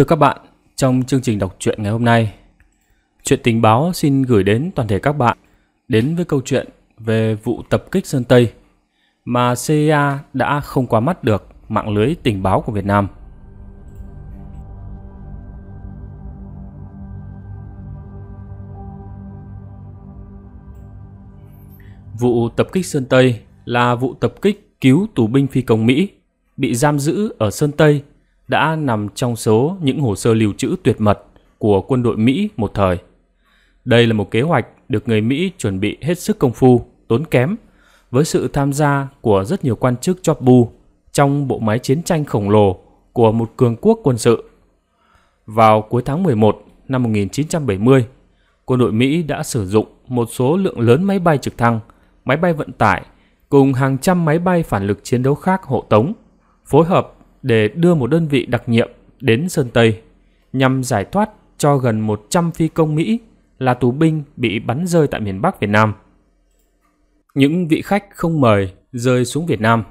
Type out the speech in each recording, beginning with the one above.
Thưa các bạn, trong chương trình đọc truyện ngày hôm nay, chuyện tình báo xin gửi đến toàn thể các bạn đến với câu chuyện về vụ tập kích Sơn Tây mà CIA đã không qua mắt được mạng lưới tình báo của Việt Nam. Vụ tập kích Sơn Tây là vụ tập kích cứu tù binh phi công Mỹ bị giam giữ ở Sơn Tây đã nằm trong số những hồ sơ lưu trữ tuyệt mật của quân đội Mỹ một thời. Đây là một kế hoạch được người Mỹ chuẩn bị hết sức công phu, tốn kém, với sự tham gia của rất nhiều quan chức chóp bu trong bộ máy chiến tranh khổng lồ của một cường quốc quân sự. Vào cuối tháng 11 năm 1970, quân đội Mỹ đã sử dụng một số lượng lớn máy bay trực thăng, máy bay vận tải cùng hàng trăm máy bay phản lực chiến đấu khác hộ tống, phối hợp để đưa một đơn vị đặc nhiệm đến Sơn Tây nhằm giải thoát cho gần 100 phi công Mỹ là tù binh bị bắn rơi tại miền Bắc Việt Nam. Những vị khách không mời rơi xuống Việt Nam,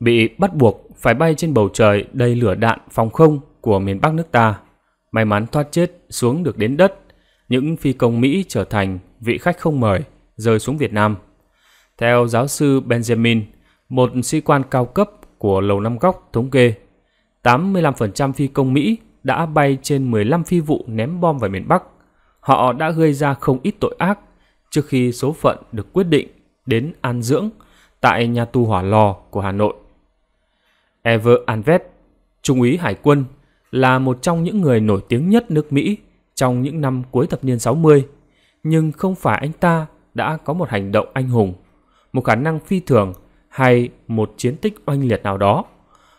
bị bắt buộc phải bay trên bầu trời đầy lửa đạn phòng không của miền Bắc nước ta. May mắn thoát chết xuống được đến đất, những phi công Mỹ trở thành vị khách không mời rơi xuống Việt Nam. Theo giáo sư Benjamin, một sĩ quan cao cấp của Lầu Năm Góc thống kê, 85% phi công Mỹ đã bay trên 15 phi vụ ném bom vào miền Bắc. Họ đã gây ra không ít tội ác trước khi số phận được quyết định đến an dưỡng tại nhà tù hỏa lò của Hà Nội. Ever Anvet, Trung úy Hải quân, là một trong những người nổi tiếng nhất nước Mỹ trong những năm cuối thập niên 60. Nhưng không phải anh ta đã có một hành động anh hùng, một khả năng phi thường hay một chiến tích oanh liệt nào đó,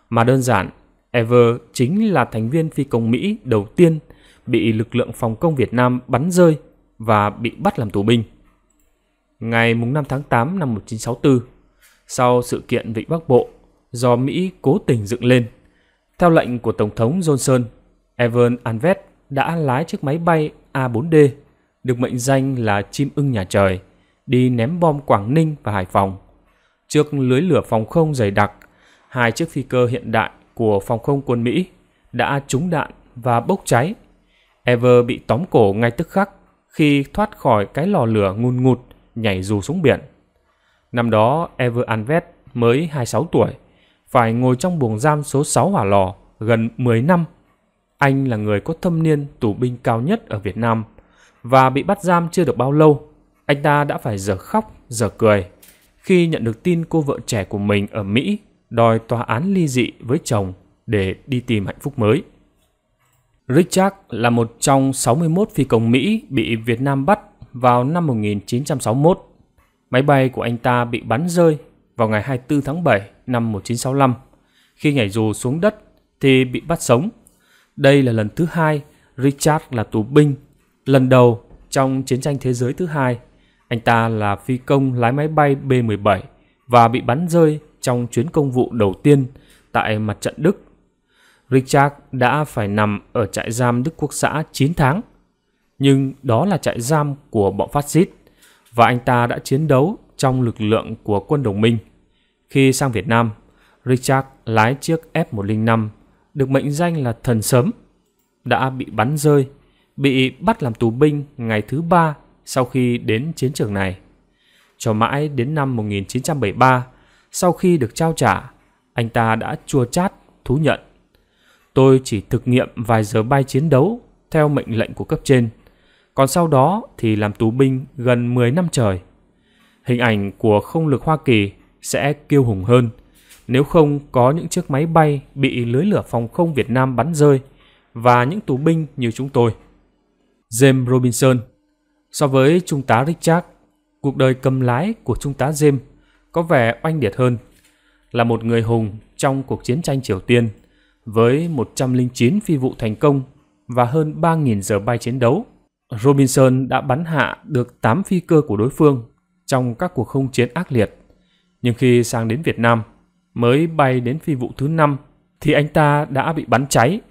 mà đơn giản Ever chính là thành viên phi công Mỹ đầu tiên bị lực lượng phòng công Việt Nam bắn rơi và bị bắt làm tù binh. Ngày 5 tháng 8 năm 1964, sau sự kiện Vịnh Bắc Bộ do Mỹ cố tình dựng lên, theo lệnh của Tổng thống Johnson, Evan Anvet đã lái chiếc máy bay A4D, được mệnh danh là chim ưng nhà trời, đi ném bom Quảng Ninh và Hải Phòng – trước lưới lửa phòng không dày đặc, hai chiếc phi cơ hiện đại của phòng không quân Mỹ đã trúng đạn và bốc cháy. Ever bị tóm cổ ngay tức khắc khi thoát khỏi cái lò lửa ngùn ngụt nhảy dù xuống biển. Năm đó Ever Anvet mới 26 tuổi, phải ngồi trong buồng giam số 6 hỏa lò gần 10 năm. Anh là người có thâm niên tù binh cao nhất ở Việt Nam và bị bắt giam chưa được bao lâu, anh ta đã phải giờ khóc giờ cười khi nhận được tin cô vợ trẻ của mình ở Mỹ đòi tòa án ly dị với chồng để đi tìm hạnh phúc mới. Richard là một trong 61 phi công Mỹ bị Việt Nam bắt vào năm 1961. Máy bay của anh ta bị bắn rơi vào ngày 24 tháng 7 năm 1965. Khi nhảy dù xuống đất thì bị bắt sống. Đây là lần thứ hai Richard là tù binh, lần đầu trong chiến tranh thế giới thứ hai anh ta là phi công lái máy bay B-17 và bị bắn rơi trong chuyến công vụ đầu tiên tại mặt trận Đức. Richard đã phải nằm ở trại giam Đức Quốc xã 9 tháng, nhưng đó là trại giam của bọn phát xít và anh ta đã chiến đấu trong lực lượng của quân đồng minh. Khi sang Việt Nam, Richard lái chiếc F-105 được mệnh danh là thần sớm, đã bị bắn rơi, bị bắt làm tù binh ngày thứ ba sau khi đến chiến trường này. Cho mãi đến năm 1973, sau khi được trao trả, anh ta đã chua chát thú nhận. Tôi chỉ thực nghiệm vài giờ bay chiến đấu theo mệnh lệnh của cấp trên, còn sau đó thì làm tù binh gần 10 năm trời. Hình ảnh của không lực Hoa Kỳ sẽ kiêu hùng hơn nếu không có những chiếc máy bay bị lưới lửa phòng không Việt Nam bắn rơi và những tù binh như chúng tôi. James Robinson So với trung tá Richard, cuộc đời cầm lái của trung tá James có vẻ oanh liệt hơn. Là một người hùng trong cuộc chiến tranh Triều Tiên, với 109 phi vụ thành công và hơn 3.000 giờ bay chiến đấu, Robinson đã bắn hạ được 8 phi cơ của đối phương trong các cuộc không chiến ác liệt. Nhưng khi sang đến Việt Nam, mới bay đến phi vụ thứ 5 thì anh ta đã bị bắn cháy.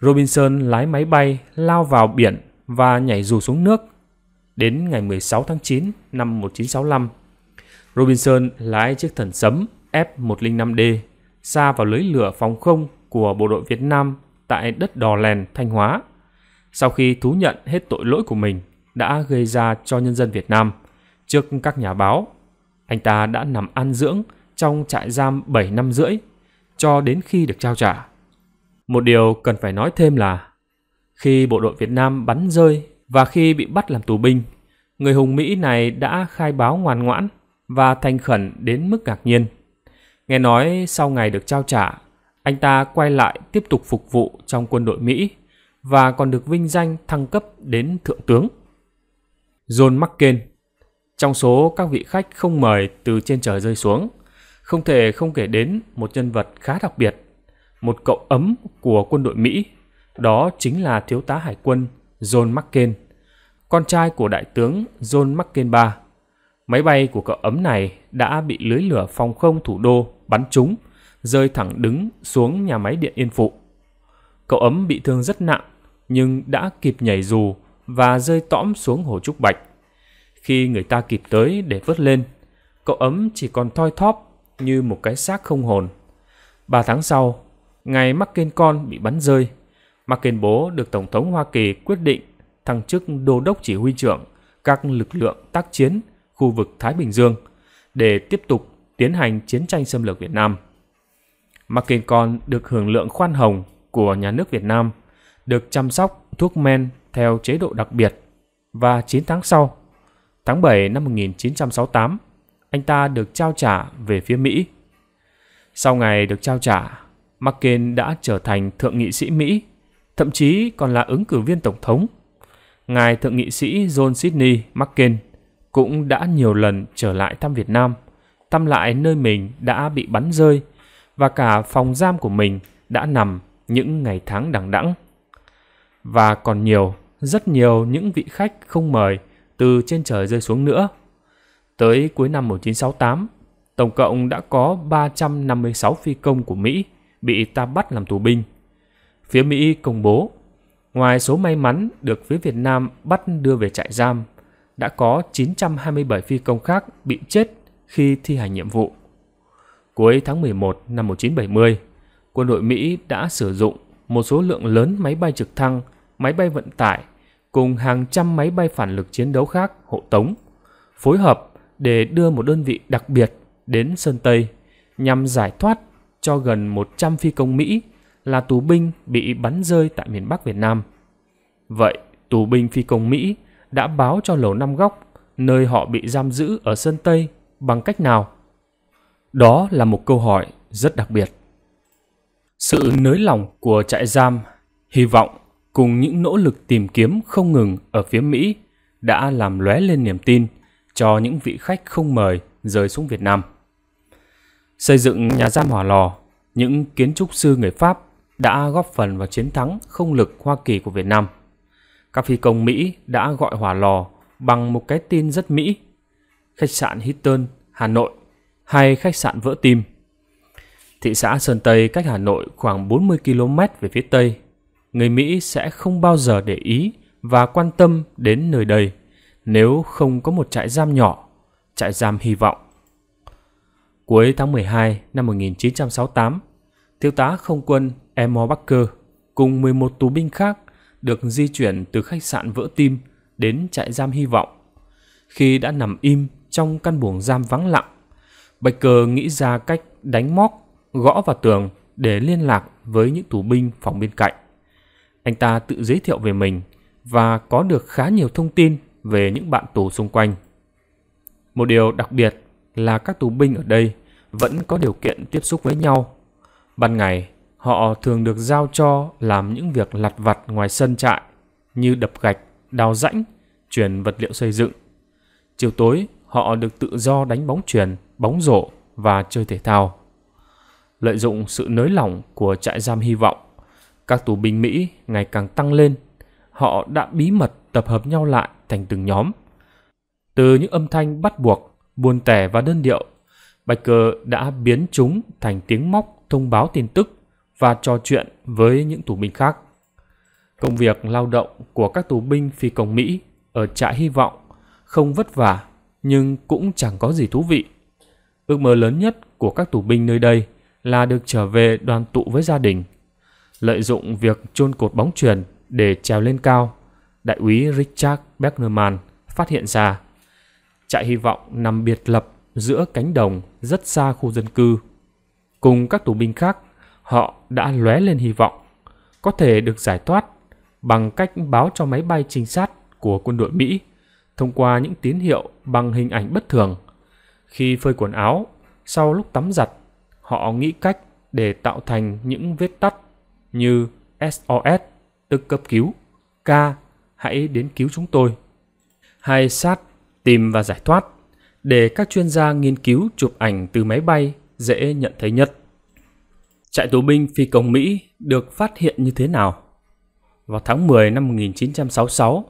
Robinson lái máy bay lao vào biển và nhảy dù xuống nước. Đến ngày 16 tháng 9 năm 1965, Robinson lái chiếc thần sấm F-105D xa vào lưới lửa phòng không của bộ đội Việt Nam tại đất Đò Lèn, Thanh Hóa. Sau khi thú nhận hết tội lỗi của mình đã gây ra cho nhân dân Việt Nam trước các nhà báo, anh ta đã nằm an dưỡng trong trại giam 7 năm rưỡi cho đến khi được trao trả. Một điều cần phải nói thêm là khi bộ đội Việt Nam bắn rơi và khi bị bắt làm tù binh, người hùng Mỹ này đã khai báo ngoan ngoãn và thành khẩn đến mức ngạc nhiên. Nghe nói sau ngày được trao trả, anh ta quay lại tiếp tục phục vụ trong quân đội Mỹ và còn được vinh danh thăng cấp đến thượng tướng. John McCain Trong số các vị khách không mời từ trên trời rơi xuống, không thể không kể đến một nhân vật khá đặc biệt, một cậu ấm của quân đội Mỹ đó chính là thiếu tá hải quân John McCain, con trai của đại tướng John McCain III. Máy bay của cậu ấm này đã bị lưới lửa phòng không thủ đô bắn trúng, rơi thẳng đứng xuống nhà máy điện Yên Phụ. Cậu ấm bị thương rất nặng, nhưng đã kịp nhảy dù và rơi tõm xuống hồ Trúc Bạch. Khi người ta kịp tới để vớt lên, cậu ấm chỉ còn thoi thóp như một cái xác không hồn. Ba tháng sau, ngày mắc kên con bị bắn rơi, mà tuyên bố được Tổng thống Hoa Kỳ quyết định thăng chức đô đốc chỉ huy trưởng các lực lượng tác chiến khu vực Thái Bình Dương để tiếp tục tiến hành chiến tranh xâm lược Việt Nam. McCain còn được hưởng lượng khoan hồng của nhà nước Việt Nam, được chăm sóc thuốc men theo chế độ đặc biệt và 9 tháng sau, tháng 7 năm 1968, anh ta được trao trả về phía Mỹ. Sau ngày được trao trả, McCain đã trở thành thượng nghị sĩ Mỹ thậm chí còn là ứng cử viên Tổng thống. Ngài Thượng nghị sĩ John Sidney McCain cũng đã nhiều lần trở lại thăm Việt Nam, thăm lại nơi mình đã bị bắn rơi và cả phòng giam của mình đã nằm những ngày tháng đằng đẵng. Và còn nhiều, rất nhiều những vị khách không mời từ trên trời rơi xuống nữa. Tới cuối năm 1968, tổng cộng đã có 356 phi công của Mỹ bị ta bắt làm tù binh – phía Mỹ công bố, ngoài số may mắn được phía Việt Nam bắt đưa về trại giam, đã có 927 phi công khác bị chết khi thi hành nhiệm vụ. Cuối tháng 11 năm 1970, quân đội Mỹ đã sử dụng một số lượng lớn máy bay trực thăng, máy bay vận tải cùng hàng trăm máy bay phản lực chiến đấu khác hộ tống, phối hợp để đưa một đơn vị đặc biệt đến Sơn Tây nhằm giải thoát cho gần 100 phi công Mỹ là tù binh bị bắn rơi tại miền Bắc Việt Nam. Vậy, tù binh phi công Mỹ đã báo cho Lầu Năm Góc nơi họ bị giam giữ ở Sơn Tây bằng cách nào? Đó là một câu hỏi rất đặc biệt. Sự nới lỏng của trại giam, hy vọng cùng những nỗ lực tìm kiếm không ngừng ở phía Mỹ đã làm lóe lên niềm tin cho những vị khách không mời rời xuống Việt Nam. Xây dựng nhà giam hỏa lò, những kiến trúc sư người Pháp đã góp phần vào chiến thắng không lực Hoa Kỳ của Việt Nam. Các phi công Mỹ đã gọi hỏa lò bằng một cái tin rất Mỹ. Khách sạn Hilton, Hà Nội hay khách sạn Vỡ Tim. Thị xã Sơn Tây cách Hà Nội khoảng 40 km về phía Tây. Người Mỹ sẽ không bao giờ để ý và quan tâm đến nơi đây nếu không có một trại giam nhỏ, trại giam hy vọng. Cuối tháng 12 năm 1968, Thiếu tá không quân Emo Barker cùng 11 tù binh khác được di chuyển từ khách sạn vỡ tim đến trại giam hy vọng. Khi đã nằm im trong căn buồng giam vắng lặng, Baker nghĩ ra cách đánh móc, gõ vào tường để liên lạc với những tù binh phòng bên cạnh. Anh ta tự giới thiệu về mình và có được khá nhiều thông tin về những bạn tù xung quanh. Một điều đặc biệt là các tù binh ở đây vẫn có điều kiện tiếp xúc với nhau. Ban ngày, họ thường được giao cho làm những việc lặt vặt ngoài sân trại như đập gạch, đào rãnh, chuyển vật liệu xây dựng. Chiều tối, họ được tự do đánh bóng chuyền, bóng rổ và chơi thể thao. Lợi dụng sự nới lỏng của trại giam hy vọng, các tù binh Mỹ ngày càng tăng lên. Họ đã bí mật tập hợp nhau lại thành từng nhóm. Từ những âm thanh bắt buộc, buồn tẻ và đơn điệu, Bạch Cờ đã biến chúng thành tiếng móc thông báo tin tức và trò chuyện với những tù binh khác. Công việc lao động của các tù binh phi công Mỹ ở trại hy vọng không vất vả nhưng cũng chẳng có gì thú vị. Ước mơ lớn nhất của các tù binh nơi đây là được trở về đoàn tụ với gia đình. Lợi dụng việc chôn cột bóng truyền để trèo lên cao, đại úy Richard Beckerman phát hiện ra trại hy vọng nằm biệt lập giữa cánh đồng rất xa khu dân cư. Cùng các tù binh khác, họ đã lóe lên hy vọng có thể được giải thoát bằng cách báo cho máy bay trinh sát của quân đội Mỹ thông qua những tín hiệu bằng hình ảnh bất thường. Khi phơi quần áo, sau lúc tắm giặt, họ nghĩ cách để tạo thành những vết tắt như SOS tức cấp cứu, K hãy đến cứu chúng tôi, hay sát tìm và giải thoát để các chuyên gia nghiên cứu chụp ảnh từ máy bay dễ nhận thấy nhất. Trại tù binh phi công Mỹ được phát hiện như thế nào? Vào tháng 10 năm 1966,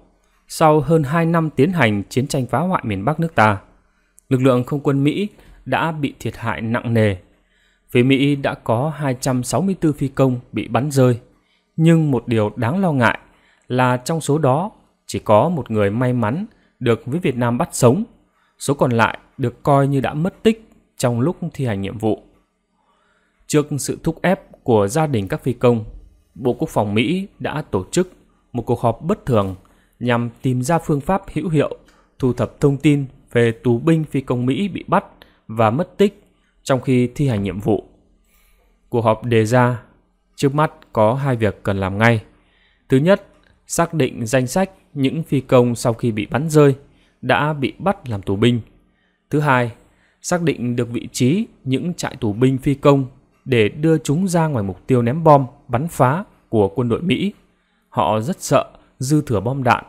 sau hơn 2 năm tiến hành chiến tranh phá hoại miền Bắc nước ta, lực lượng không quân Mỹ đã bị thiệt hại nặng nề. Phía Mỹ đã có 264 phi công bị bắn rơi, nhưng một điều đáng lo ngại là trong số đó chỉ có một người may mắn được với Việt Nam bắt sống, số còn lại được coi như đã mất tích trong lúc thi hành nhiệm vụ. Trước sự thúc ép của gia đình các phi công, Bộ Quốc phòng Mỹ đã tổ chức một cuộc họp bất thường nhằm tìm ra phương pháp hữu hiệu thu thập thông tin về tù binh phi công Mỹ bị bắt và mất tích trong khi thi hành nhiệm vụ. Cuộc họp đề ra trước mắt có hai việc cần làm ngay. Thứ nhất, xác định danh sách những phi công sau khi bị bắn rơi đã bị bắt làm tù binh. Thứ hai, xác định được vị trí những trại tù binh phi công để đưa chúng ra ngoài mục tiêu ném bom, bắn phá của quân đội Mỹ. Họ rất sợ dư thừa bom đạn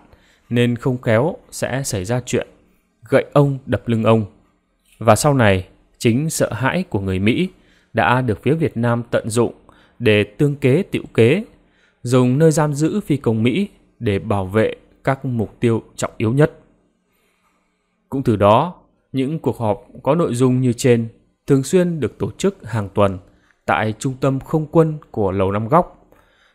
nên không khéo sẽ xảy ra chuyện gậy ông đập lưng ông. Và sau này, chính sợ hãi của người Mỹ đã được phía Việt Nam tận dụng để tương kế tiệu kế, dùng nơi giam giữ phi công Mỹ để bảo vệ các mục tiêu trọng yếu nhất. Cũng từ đó, những cuộc họp có nội dung như trên thường xuyên được tổ chức hàng tuần tại trung tâm không quân của Lầu Năm Góc.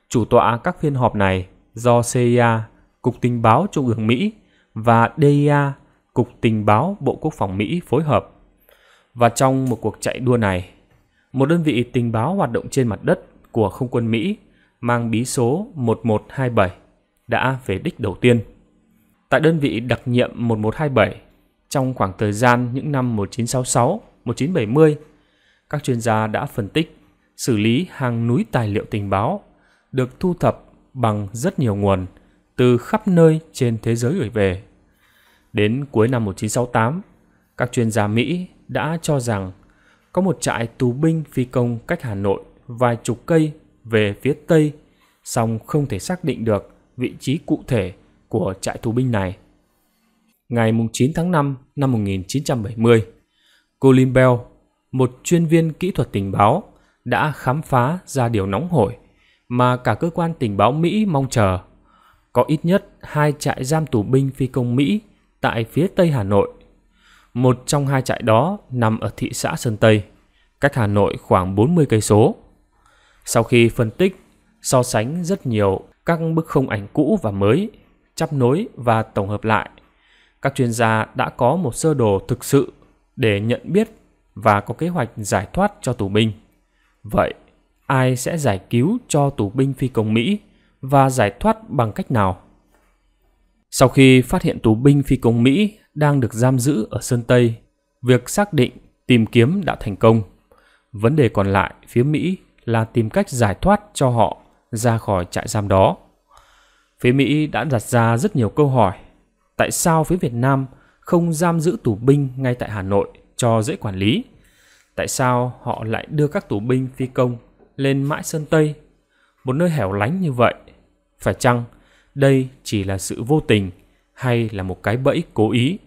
Chủ tọa các phiên họp này do CIA, Cục Tình báo Trung ương Mỹ và DIA, Cục Tình báo Bộ Quốc phòng Mỹ phối hợp. Và trong một cuộc chạy đua này, một đơn vị tình báo hoạt động trên mặt đất của không quân Mỹ mang bí số 1127 đã về đích đầu tiên. Tại đơn vị đặc nhiệm 1127, trong khoảng thời gian những năm 1966, 1970, các chuyên gia đã phân tích xử lý hàng núi tài liệu tình báo được thu thập bằng rất nhiều nguồn từ khắp nơi trên thế giới gửi về. Đến cuối năm 1968, các chuyên gia Mỹ đã cho rằng có một trại tù binh phi công cách Hà Nội vài chục cây về phía Tây, song không thể xác định được vị trí cụ thể của trại tù binh này. Ngày 9 tháng 5 năm 1970, Colin Bell, một chuyên viên kỹ thuật tình báo đã khám phá ra điều nóng hổi mà cả cơ quan tình báo Mỹ mong chờ. Có ít nhất hai trại giam tù binh phi công Mỹ tại phía Tây Hà Nội. Một trong hai trại đó nằm ở thị xã Sơn Tây, cách Hà Nội khoảng 40 cây số. Sau khi phân tích, so sánh rất nhiều các bức không ảnh cũ và mới, chắp nối và tổng hợp lại, các chuyên gia đã có một sơ đồ thực sự để nhận biết và có kế hoạch giải thoát cho tù binh. Vậy, ai sẽ giải cứu cho tù binh phi công Mỹ và giải thoát bằng cách nào? Sau khi phát hiện tù binh phi công Mỹ đang được giam giữ ở Sơn Tây, việc xác định tìm kiếm đã thành công. Vấn đề còn lại phía Mỹ là tìm cách giải thoát cho họ ra khỏi trại giam đó. Phía Mỹ đã đặt ra rất nhiều câu hỏi. Tại sao phía Việt Nam không giam giữ tù binh ngay tại Hà Nội cho dễ quản lý? tại sao họ lại đưa các tù binh phi công lên mãi sơn Tây, một nơi hẻo lánh như vậy? Phải chăng đây chỉ là sự vô tình hay là một cái bẫy cố ý?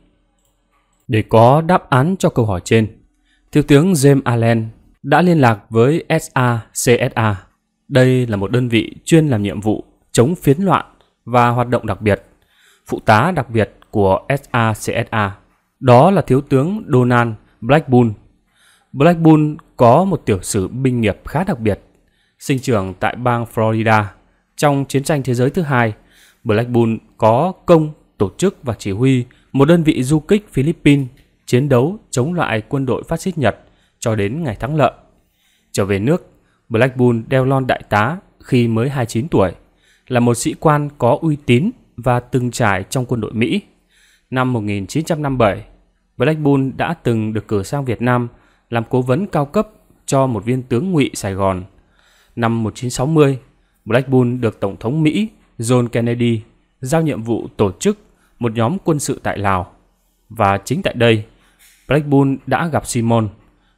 Để có đáp án cho câu hỏi trên, Thiếu tướng James Allen đã liên lạc với SACSA. Đây là một đơn vị chuyên làm nhiệm vụ chống phiến loạn và hoạt động đặc biệt. Phụ tá đặc biệt của SACSA đó là Thiếu tướng Donald Blackburn Blackpool có một tiểu sử binh nghiệp khá đặc biệt. Sinh trưởng tại bang Florida, trong chiến tranh thế giới thứ hai, Blackpool có công tổ chức và chỉ huy một đơn vị du kích Philippines chiến đấu chống lại quân đội phát xít Nhật cho đến ngày thắng lợi. Trở về nước, Blackpool đeo lon đại tá khi mới 29 tuổi, là một sĩ quan có uy tín và từng trải trong quân đội Mỹ. Năm 1957, Blackpool đã từng được cử sang Việt Nam làm cố vấn cao cấp cho một viên tướng ngụy Sài Gòn. Năm 1960, Black Bull được Tổng thống Mỹ John Kennedy giao nhiệm vụ tổ chức một nhóm quân sự tại Lào. Và chính tại đây, Black Bull đã gặp Simon,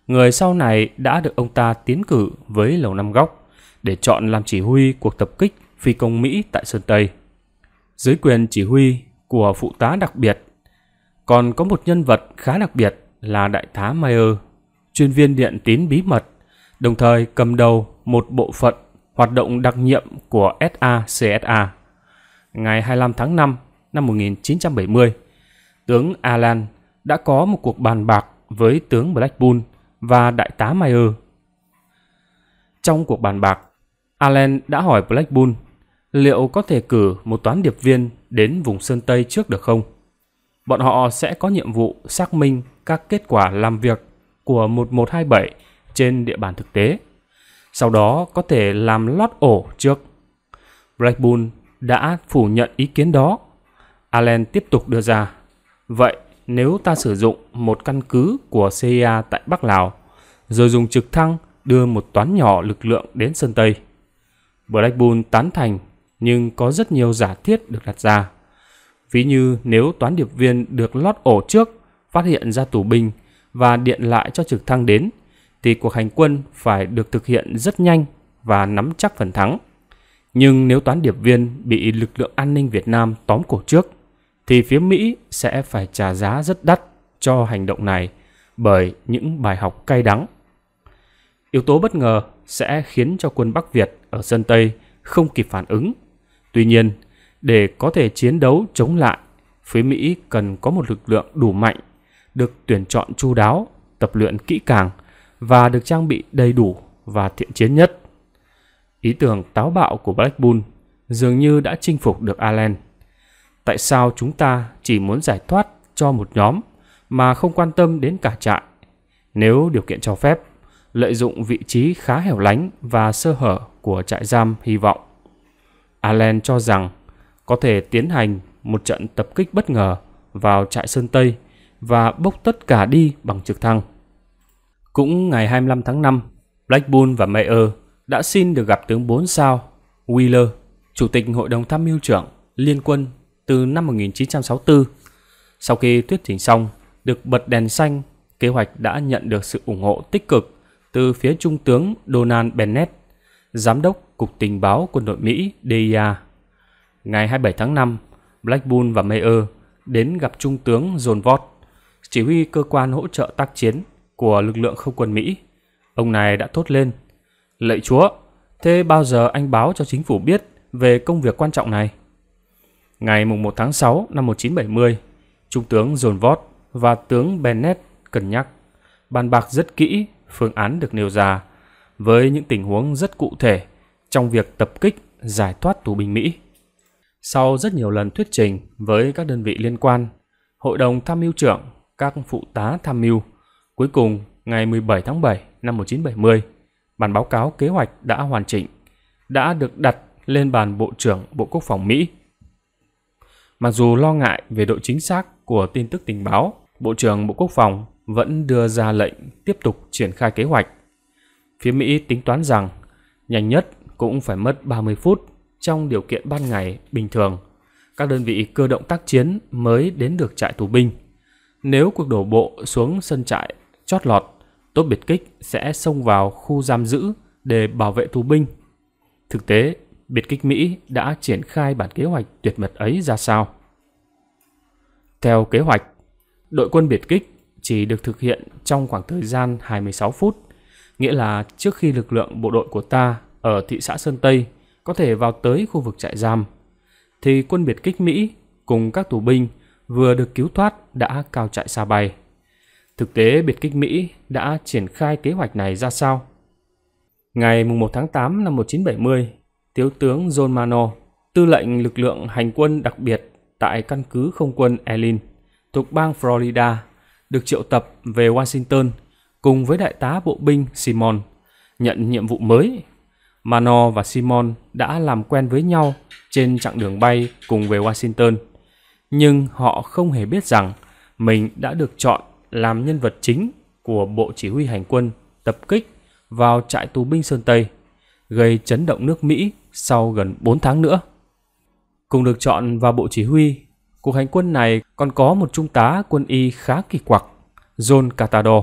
người sau này đã được ông ta tiến cử với Lầu Năm Góc để chọn làm chỉ huy cuộc tập kích phi công Mỹ tại Sơn Tây. Dưới quyền chỉ huy của phụ tá đặc biệt, còn có một nhân vật khá đặc biệt là đại tá Mayer chuyên viên điện tín bí mật, đồng thời cầm đầu một bộ phận hoạt động đặc nhiệm của SACSA. Ngày 25 tháng 5 năm 1970, tướng Alan đã có một cuộc bàn bạc với tướng Blackpool và đại tá Mayer. Trong cuộc bàn bạc, Alan đã hỏi Blackpool liệu có thể cử một toán điệp viên đến vùng sơn Tây trước được không? Bọn họ sẽ có nhiệm vụ xác minh các kết quả làm việc của 1127 trên địa bàn thực tế. Sau đó có thể làm lót ổ trước. Blackburn đã phủ nhận ý kiến đó. Allen tiếp tục đưa ra. Vậy nếu ta sử dụng một căn cứ của CIA tại Bắc Lào, rồi dùng trực thăng đưa một toán nhỏ lực lượng đến sơn Tây. Blackburn tán thành, nhưng có rất nhiều giả thiết được đặt ra. Ví như nếu toán điệp viên được lót ổ trước, phát hiện ra tù binh, và điện lại cho trực thăng đến, thì cuộc hành quân phải được thực hiện rất nhanh và nắm chắc phần thắng. Nhưng nếu toán điệp viên bị lực lượng an ninh Việt Nam tóm cổ trước, thì phía Mỹ sẽ phải trả giá rất đắt cho hành động này bởi những bài học cay đắng. Yếu tố bất ngờ sẽ khiến cho quân Bắc Việt ở sân Tây không kịp phản ứng. Tuy nhiên, để có thể chiến đấu chống lại, phía Mỹ cần có một lực lượng đủ mạnh được tuyển chọn chu đáo, tập luyện kỹ càng và được trang bị đầy đủ và thiện chiến nhất. Ý tưởng táo bạo của Black Bull dường như đã chinh phục được Allen. Tại sao chúng ta chỉ muốn giải thoát cho một nhóm mà không quan tâm đến cả trại? Nếu điều kiện cho phép, lợi dụng vị trí khá hẻo lánh và sơ hở của trại giam hy vọng. Allen cho rằng có thể tiến hành một trận tập kích bất ngờ vào trại Sơn Tây – và bốc tất cả đi bằng trực thăng. Cũng ngày 25 tháng 5, Black Bull và Mayer đã xin được gặp tướng 4 sao Wheeler, Chủ tịch Hội đồng Tham mưu trưởng Liên quân từ năm 1964. Sau khi thuyết trình xong, được bật đèn xanh, kế hoạch đã nhận được sự ủng hộ tích cực từ phía Trung tướng Donald Bennett, Giám đốc Cục Tình báo Quân đội Mỹ DIA. Ngày 27 tháng 5, Black Bull và Mayer đến gặp Trung tướng John Vought chỉ huy cơ quan hỗ trợ tác chiến của lực lượng không quân Mỹ, ông này đã thốt lên. Lạy chúa, thế bao giờ anh báo cho chính phủ biết về công việc quan trọng này? Ngày 1 tháng 6 năm 1970, Trung tướng John Vought và tướng Bennett cân nhắc, bàn bạc rất kỹ phương án được nêu ra với những tình huống rất cụ thể trong việc tập kích giải thoát tù binh Mỹ. Sau rất nhiều lần thuyết trình với các đơn vị liên quan, Hội đồng Tham mưu trưởng các phụ tá tham mưu. Cuối cùng, ngày 17 tháng 7 năm 1970, bản báo cáo kế hoạch đã hoàn chỉnh, đã được đặt lên bàn Bộ trưởng Bộ Quốc phòng Mỹ. Mặc dù lo ngại về độ chính xác của tin tức tình báo, Bộ trưởng Bộ Quốc phòng vẫn đưa ra lệnh tiếp tục triển khai kế hoạch. Phía Mỹ tính toán rằng nhanh nhất cũng phải mất 30 phút trong điều kiện ban ngày bình thường. Các đơn vị cơ động tác chiến mới đến được trại tù binh. Nếu cuộc đổ bộ xuống sân trại, chót lọt, tốt biệt kích sẽ xông vào khu giam giữ để bảo vệ tù binh. Thực tế, biệt kích Mỹ đã triển khai bản kế hoạch tuyệt mật ấy ra sao? Theo kế hoạch, đội quân biệt kích chỉ được thực hiện trong khoảng thời gian 26 phút, nghĩa là trước khi lực lượng bộ đội của ta ở thị xã Sơn Tây có thể vào tới khu vực trại giam, thì quân biệt kích Mỹ cùng các tù binh vừa được cứu thoát đã cao chạy xa bay. Thực tế biệt kích Mỹ đã triển khai kế hoạch này ra sao? Ngày 1 tháng 8 năm 1970, Thiếu tướng John Mano, tư lệnh lực lượng hành quân đặc biệt tại căn cứ không quân Elin thuộc bang Florida, được triệu tập về Washington cùng với đại tá bộ binh Simon nhận nhiệm vụ mới. Mano và Simon đã làm quen với nhau trên chặng đường bay cùng về Washington – nhưng họ không hề biết rằng mình đã được chọn làm nhân vật chính của Bộ Chỉ huy Hành quân tập kích vào trại tù binh Sơn Tây, gây chấn động nước Mỹ sau gần 4 tháng nữa. Cùng được chọn vào Bộ Chỉ huy, cuộc hành quân này còn có một trung tá quân y khá kỳ quặc, John Catado.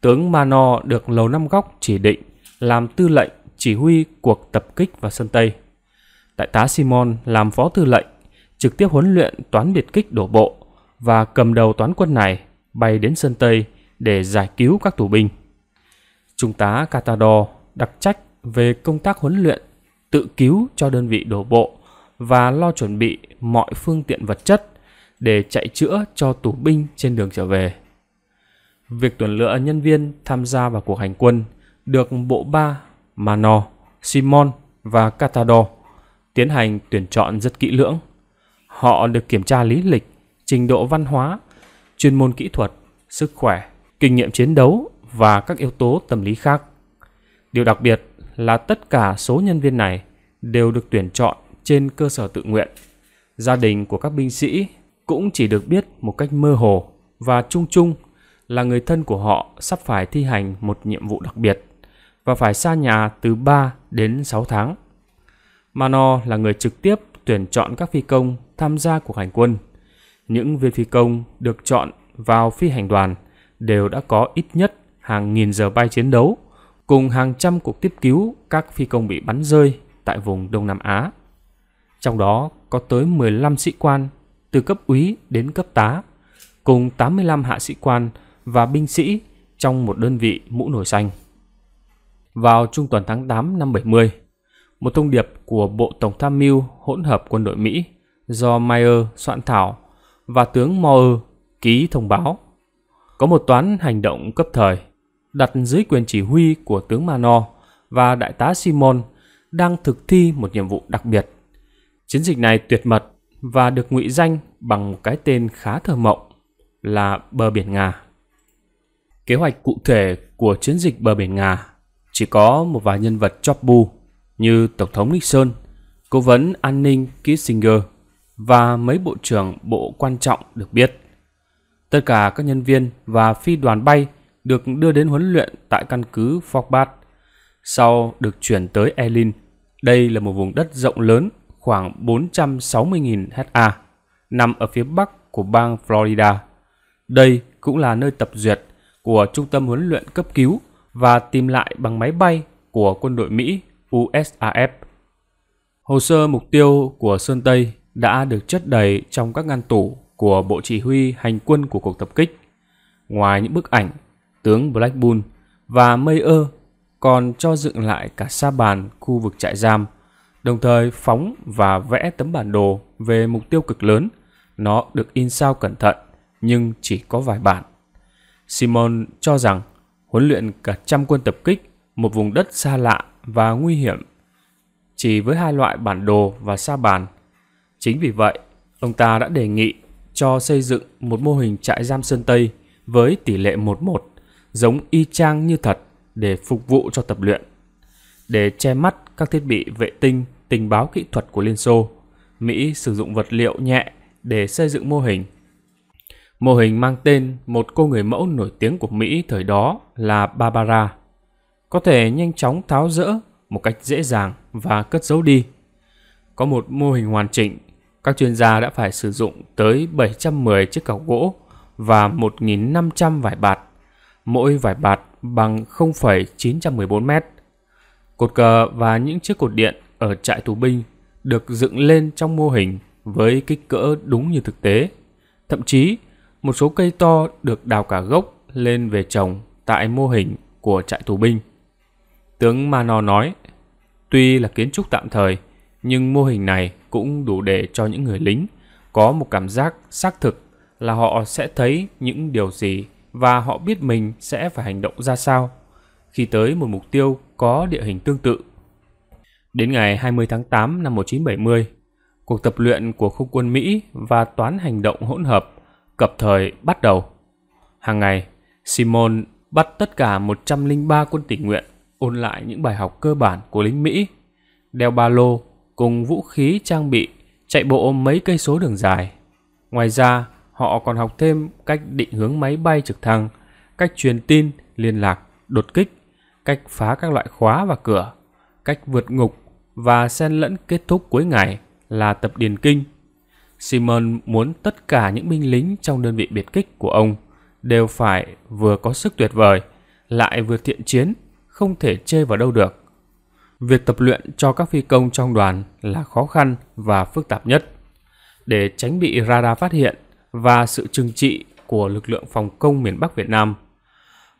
Tướng Mano được Lầu Năm Góc chỉ định làm tư lệnh chỉ huy cuộc tập kích vào Sơn Tây. Đại tá Simon làm phó tư lệnh trực tiếp huấn luyện toán biệt kích đổ bộ và cầm đầu toán quân này bay đến sân Tây để giải cứu các tù binh. Trung tá Catador đặc trách về công tác huấn luyện, tự cứu cho đơn vị đổ bộ và lo chuẩn bị mọi phương tiện vật chất để chạy chữa cho tù binh trên đường trở về. Việc tuyển lựa nhân viên tham gia vào cuộc hành quân được bộ ba Mano, Simon và Catador tiến hành tuyển chọn rất kỹ lưỡng. Họ được kiểm tra lý lịch, trình độ văn hóa, chuyên môn kỹ thuật, sức khỏe, kinh nghiệm chiến đấu và các yếu tố tâm lý khác. Điều đặc biệt là tất cả số nhân viên này đều được tuyển chọn trên cơ sở tự nguyện. Gia đình của các binh sĩ cũng chỉ được biết một cách mơ hồ và chung chung là người thân của họ sắp phải thi hành một nhiệm vụ đặc biệt và phải xa nhà từ 3 đến 6 tháng. Mano là người trực tiếp tuyển chọn các phi công tham gia cuộc hành quân. Những viên phi công được chọn vào phi hành đoàn đều đã có ít nhất hàng nghìn giờ bay chiến đấu, cùng hàng trăm cuộc tiếp cứu các phi công bị bắn rơi tại vùng Đông Nam Á. Trong đó có tới 15 sĩ quan từ cấp úy đến cấp tá, cùng 85 hạ sĩ quan và binh sĩ trong một đơn vị mũ nổi xanh. Vào trung tuần tháng 8 năm 70, một thông điệp của Bộ Tổng tham mưu hỗn hợp quân đội Mỹ do Meyer soạn thảo và tướng Moore ký thông báo. Có một toán hành động cấp thời đặt dưới quyền chỉ huy của tướng Mano và đại tá Simon đang thực thi một nhiệm vụ đặc biệt. Chiến dịch này tuyệt mật và được ngụy danh bằng một cái tên khá thơ mộng là bờ biển Nga. Kế hoạch cụ thể của chiến dịch bờ biển Nga chỉ có một vài nhân vật chóp bu như Tổng thống Nixon, Cố vấn an ninh Kissinger và mấy bộ trưởng bộ quan trọng được biết. Tất cả các nhân viên và phi đoàn bay được đưa đến huấn luyện tại căn cứ Fort Bart, sau được chuyển tới Elin. Đây là một vùng đất rộng lớn khoảng 460.000 ha, nằm ở phía bắc của bang Florida. Đây cũng là nơi tập duyệt của Trung tâm huấn luyện cấp cứu và tìm lại bằng máy bay của quân đội Mỹ USAF. Hồ sơ mục tiêu của Sơn Tây đã được chất đầy trong các ngăn tủ của Bộ Chỉ huy Hành quân của cuộc tập kích. Ngoài những bức ảnh, tướng Black Bull và Mây còn cho dựng lại cả sa bàn khu vực trại giam, đồng thời phóng và vẽ tấm bản đồ về mục tiêu cực lớn. Nó được in sao cẩn thận, nhưng chỉ có vài bản. Simon cho rằng huấn luyện cả trăm quân tập kích một vùng đất xa lạ và nguy hiểm. Chỉ với hai loại bản đồ và sa bàn. Chính vì vậy, ông ta đã đề nghị cho xây dựng một mô hình trại giam Sơn Tây với tỷ lệ một một giống y chang như thật để phục vụ cho tập luyện. Để che mắt các thiết bị vệ tinh, tình báo kỹ thuật của Liên Xô, Mỹ sử dụng vật liệu nhẹ để xây dựng mô hình. Mô hình mang tên một cô người mẫu nổi tiếng của Mỹ thời đó là Barbara có thể nhanh chóng tháo rỡ một cách dễ dàng và cất giấu đi. Có một mô hình hoàn chỉnh, các chuyên gia đã phải sử dụng tới 710 chiếc cọc gỗ và 1.500 vải bạt, mỗi vải bạt bằng 0,914 mét. Cột cờ và những chiếc cột điện ở trại tù binh được dựng lên trong mô hình với kích cỡ đúng như thực tế. Thậm chí, một số cây to được đào cả gốc lên về trồng tại mô hình của trại tù binh. Tướng Mano nói, tuy là kiến trúc tạm thời, nhưng mô hình này cũng đủ để cho những người lính có một cảm giác xác thực là họ sẽ thấy những điều gì và họ biết mình sẽ phải hành động ra sao khi tới một mục tiêu có địa hình tương tự. Đến ngày 20 tháng 8 năm 1970, cuộc tập luyện của không quân Mỹ và toán hành động hỗn hợp cập thời bắt đầu. Hàng ngày, Simon bắt tất cả 103 quân tình nguyện ôn lại những bài học cơ bản của lính Mỹ, đeo ba lô cùng vũ khí trang bị, chạy bộ mấy cây số đường dài. Ngoài ra, họ còn học thêm cách định hướng máy bay trực thăng, cách truyền tin, liên lạc, đột kích, cách phá các loại khóa và cửa, cách vượt ngục và xen lẫn kết thúc cuối ngày là tập điền kinh. Simon muốn tất cả những binh lính trong đơn vị biệt kích của ông đều phải vừa có sức tuyệt vời, lại vừa thiện chiến, không thể chê vào đâu được. Việc tập luyện cho các phi công trong đoàn là khó khăn và phức tạp nhất. Để tránh bị radar phát hiện và sự trừng trị của lực lượng phòng công miền Bắc Việt Nam,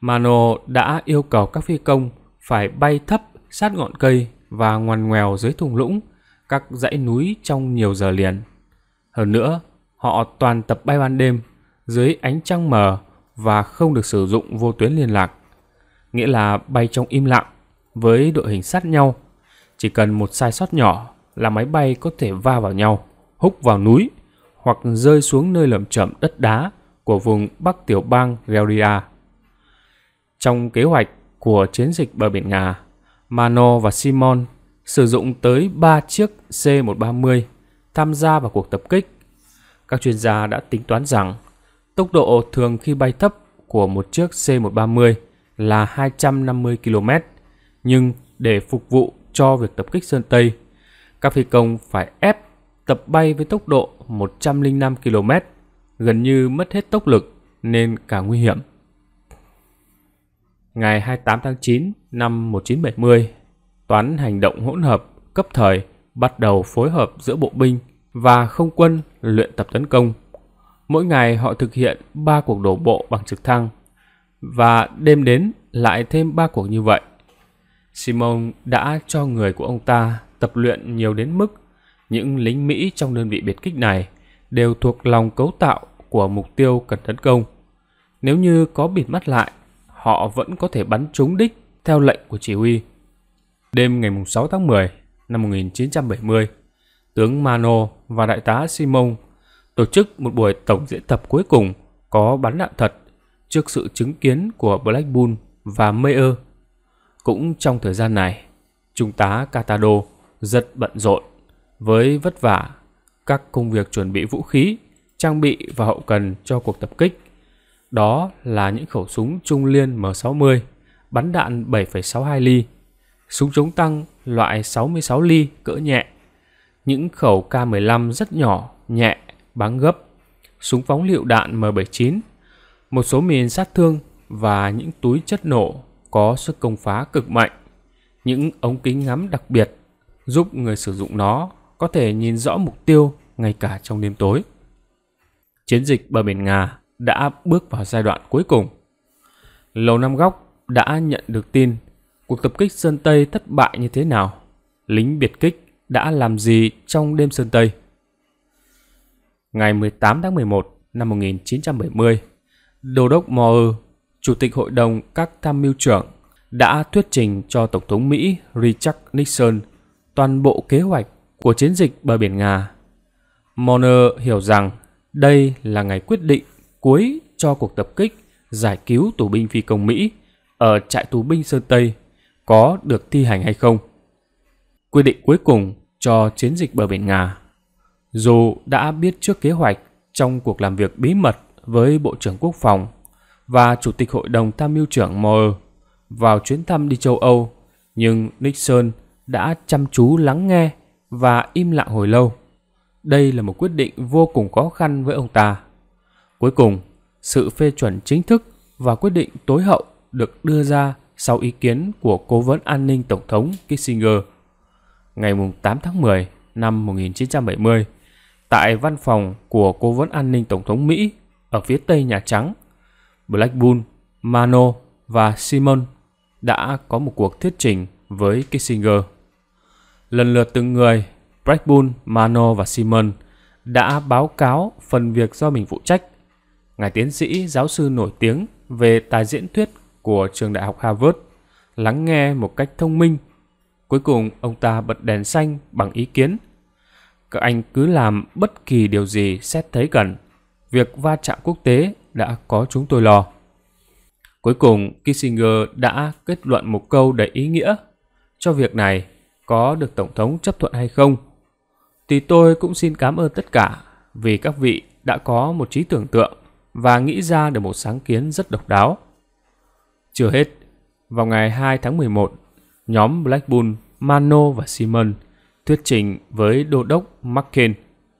Mano đã yêu cầu các phi công phải bay thấp sát ngọn cây và ngoằn ngoèo dưới thung lũng, các dãy núi trong nhiều giờ liền. Hơn nữa, họ toàn tập bay ban đêm dưới ánh trăng mờ và không được sử dụng vô tuyến liên lạc nghĩa là bay trong im lặng với đội hình sát nhau. Chỉ cần một sai sót nhỏ là máy bay có thể va vào nhau, húc vào núi hoặc rơi xuống nơi lởm chởm đất đá của vùng Bắc tiểu bang Georgia. Trong kế hoạch của chiến dịch bờ biển Nga, Mano và Simon sử dụng tới 3 chiếc C-130 tham gia vào cuộc tập kích. Các chuyên gia đã tính toán rằng tốc độ thường khi bay thấp của một chiếc C-130 là 250 km, nhưng để phục vụ cho việc tập kích Sơn Tây, các phi công phải ép tập bay với tốc độ 105 km, gần như mất hết tốc lực nên càng nguy hiểm. Ngày 28 tháng 9 năm 1970, toán hành động hỗn hợp cấp thời bắt đầu phối hợp giữa bộ binh và không quân luyện tập tấn công. Mỗi ngày họ thực hiện 3 cuộc đổ bộ bằng trực thăng và đêm đến lại thêm ba cuộc như vậy. Simon đã cho người của ông ta tập luyện nhiều đến mức những lính Mỹ trong đơn vị biệt kích này đều thuộc lòng cấu tạo của mục tiêu cần tấn công. Nếu như có bịt mắt lại, họ vẫn có thể bắn trúng đích theo lệnh của chỉ huy. Đêm ngày 6 tháng 10 năm 1970, tướng Mano và đại tá Simon tổ chức một buổi tổng diễn tập cuối cùng có bắn đạn thật trước sự chứng kiến của Black Bull và Mayer. Cũng trong thời gian này, Trung tá Katado rất bận rộn với vất vả các công việc chuẩn bị vũ khí, trang bị và hậu cần cho cuộc tập kích. Đó là những khẩu súng trung liên M60, bắn đạn 7,62 ly, súng chống tăng loại 66 ly cỡ nhẹ, những khẩu K15 rất nhỏ, nhẹ, bắn gấp, súng phóng lựu đạn M79 một số miền sát thương và những túi chất nổ có sức công phá cực mạnh. Những ống kính ngắm đặc biệt giúp người sử dụng nó có thể nhìn rõ mục tiêu ngay cả trong đêm tối. Chiến dịch bờ biển Nga đã bước vào giai đoạn cuối cùng. Lầu Năm Góc đã nhận được tin cuộc tập kích Sơn Tây thất bại như thế nào, lính biệt kích đã làm gì trong đêm Sơn Tây. Ngày 18 tháng 11 năm 1970, Đô đốc Moore, Chủ tịch Hội đồng các tham mưu trưởng, đã thuyết trình cho Tổng thống Mỹ Richard Nixon toàn bộ kế hoạch của chiến dịch bờ biển Nga. Moore hiểu rằng đây là ngày quyết định cuối cho cuộc tập kích giải cứu tù binh phi công Mỹ ở trại tù binh Sơn Tây có được thi hành hay không. Quyết định cuối cùng cho chiến dịch bờ biển Nga. Dù đã biết trước kế hoạch trong cuộc làm việc bí mật với Bộ trưởng Quốc phòng và Chủ tịch Hội đồng Tham mưu trưởng Moore vào chuyến thăm đi châu Âu, nhưng Nixon đã chăm chú lắng nghe và im lặng hồi lâu. Đây là một quyết định vô cùng khó khăn với ông ta. Cuối cùng, sự phê chuẩn chính thức và quyết định tối hậu được đưa ra sau ý kiến của Cố vấn An ninh Tổng thống Kissinger ngày 8 tháng 10 năm 1970 tại văn phòng của Cố vấn An ninh Tổng thống Mỹ ở phía tây Nhà Trắng, Black Bull, Mano và Simon đã có một cuộc thuyết trình với Kissinger. Lần lượt từng người, Black Bull, Mano và Simon đã báo cáo phần việc do mình phụ trách. Ngài tiến sĩ giáo sư nổi tiếng về tài diễn thuyết của trường đại học Harvard lắng nghe một cách thông minh. Cuối cùng ông ta bật đèn xanh bằng ý kiến. Các anh cứ làm bất kỳ điều gì xét thấy cần việc va chạm quốc tế đã có chúng tôi lo. Cuối cùng, Kissinger đã kết luận một câu đầy ý nghĩa. Cho việc này, có được Tổng thống chấp thuận hay không? Thì tôi cũng xin cảm ơn tất cả vì các vị đã có một trí tưởng tượng và nghĩ ra được một sáng kiến rất độc đáo. Chưa hết, vào ngày 2 tháng 11, nhóm Black Bull, Mano và Simon thuyết trình với đô đốc McCain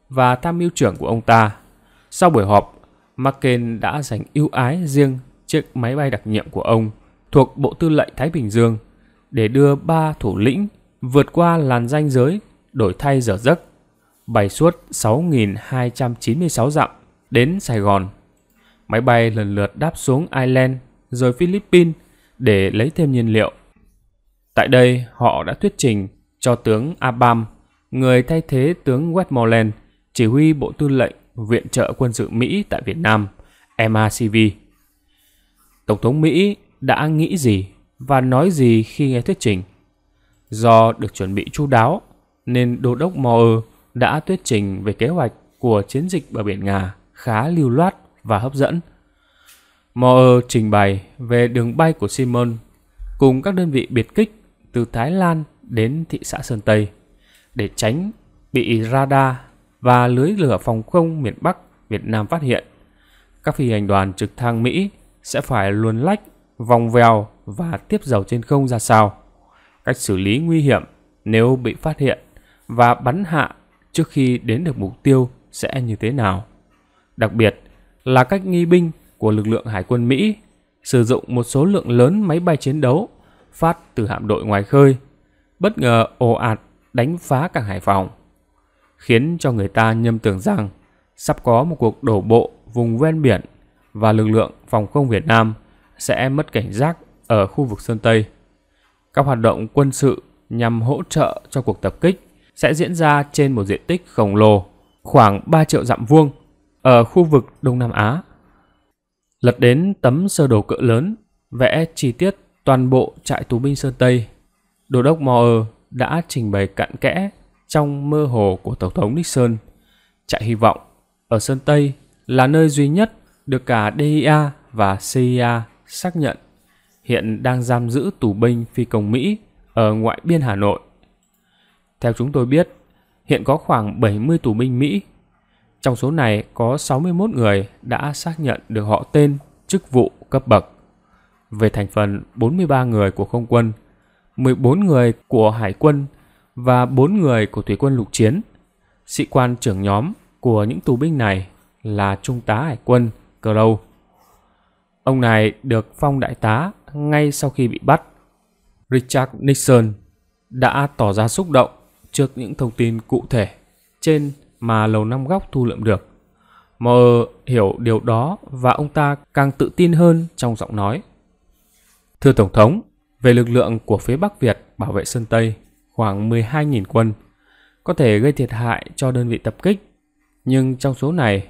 và tham mưu trưởng của ông ta sau buổi họp, McCain đã dành ưu ái riêng chiếc máy bay đặc nhiệm của ông thuộc Bộ Tư lệnh Thái Bình Dương để đưa ba thủ lĩnh vượt qua làn ranh giới đổi thay giờ giấc bay suốt 6.296 dặm đến Sài Gòn. Máy bay lần lượt đáp xuống Ireland rồi Philippines để lấy thêm nhiên liệu. Tại đây, họ đã thuyết trình cho tướng Abam, người thay thế tướng Westmoreland, chỉ huy Bộ Tư lệnh viện trợ quân sự Mỹ tại Việt Nam, MACV. Tổng thống Mỹ đã nghĩ gì và nói gì khi nghe thuyết trình? Do được chuẩn bị chu đáo, nên Đô đốc Moore đã thuyết trình về kế hoạch của chiến dịch bờ biển Nga khá lưu loát và hấp dẫn. Moore trình bày về đường bay của Simon cùng các đơn vị biệt kích từ Thái Lan đến thị xã Sơn Tây để tránh bị radar và lưới lửa phòng không miền Bắc Việt Nam phát hiện, các phi hành đoàn trực thăng Mỹ sẽ phải luồn lách, vòng vèo và tiếp dầu trên không ra sao. Cách xử lý nguy hiểm nếu bị phát hiện và bắn hạ trước khi đến được mục tiêu sẽ như thế nào. Đặc biệt là cách nghi binh của lực lượng hải quân Mỹ sử dụng một số lượng lớn máy bay chiến đấu phát từ hạm đội ngoài khơi, bất ngờ ồ ạt đánh phá cảng Hải Phòng khiến cho người ta nhầm tưởng rằng sắp có một cuộc đổ bộ vùng ven biển và lực lượng phòng không Việt Nam sẽ mất cảnh giác ở khu vực Sơn Tây. Các hoạt động quân sự nhằm hỗ trợ cho cuộc tập kích sẽ diễn ra trên một diện tích khổng lồ khoảng 3 triệu dặm vuông ở khu vực Đông Nam Á. Lật đến tấm sơ đồ cỡ lớn vẽ chi tiết toàn bộ trại tù binh Sơn Tây, Đô đốc moer đã trình bày cặn kẽ trong mơ hồ của Tổng thống Nixon. Trại hy vọng ở Sơn Tây là nơi duy nhất được cả DIA và CIA xác nhận hiện đang giam giữ tù binh phi công Mỹ ở ngoại biên Hà Nội. Theo chúng tôi biết, hiện có khoảng 70 tù binh Mỹ. Trong số này có 61 người đã xác nhận được họ tên, chức vụ, cấp bậc. Về thành phần 43 người của không quân, 14 người của hải quân và bốn người của thủy quân lục chiến. Sĩ quan trưởng nhóm của những tù binh này là Trung tá Hải quân Crow. Ông này được phong đại tá ngay sau khi bị bắt. Richard Nixon đã tỏ ra xúc động trước những thông tin cụ thể trên mà Lầu Năm Góc thu lượm được. Mờ hiểu điều đó và ông ta càng tự tin hơn trong giọng nói. Thưa Tổng thống, về lực lượng của phía Bắc Việt bảo vệ Sơn Tây khoảng 12.000 quân, có thể gây thiệt hại cho đơn vị tập kích. Nhưng trong số này,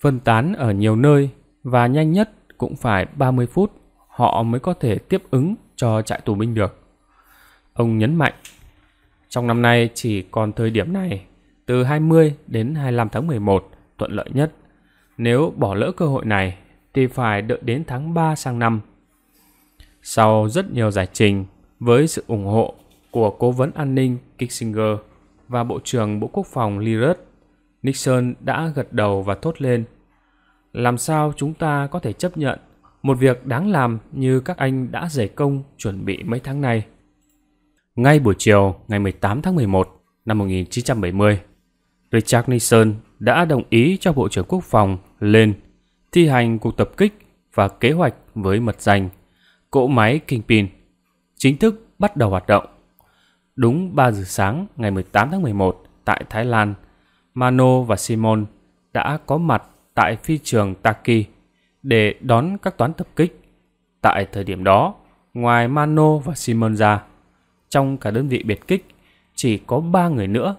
phân tán ở nhiều nơi và nhanh nhất cũng phải 30 phút họ mới có thể tiếp ứng cho trại tù binh được. Ông nhấn mạnh, trong năm nay chỉ còn thời điểm này, từ 20 đến 25 tháng 11 thuận lợi nhất. Nếu bỏ lỡ cơ hội này thì phải đợi đến tháng 3 sang năm. Sau rất nhiều giải trình với sự ủng hộ của Cố vấn An ninh Kissinger và Bộ trưởng Bộ Quốc phòng Lirut, Nixon đã gật đầu và thốt lên. Làm sao chúng ta có thể chấp nhận một việc đáng làm như các anh đã dày công chuẩn bị mấy tháng nay? Ngay buổi chiều ngày 18 tháng 11 năm 1970, Richard Nixon đã đồng ý cho Bộ trưởng Quốc phòng lên thi hành cuộc tập kích và kế hoạch với mật danh cỗ máy Kingpin chính thức bắt đầu hoạt động Đúng 3 giờ sáng ngày 18 tháng 11 tại Thái Lan, Mano và Simon đã có mặt tại phi trường Taki để đón các toán tập kích. Tại thời điểm đó, ngoài Mano và Simon ra, trong cả đơn vị biệt kích chỉ có 3 người nữa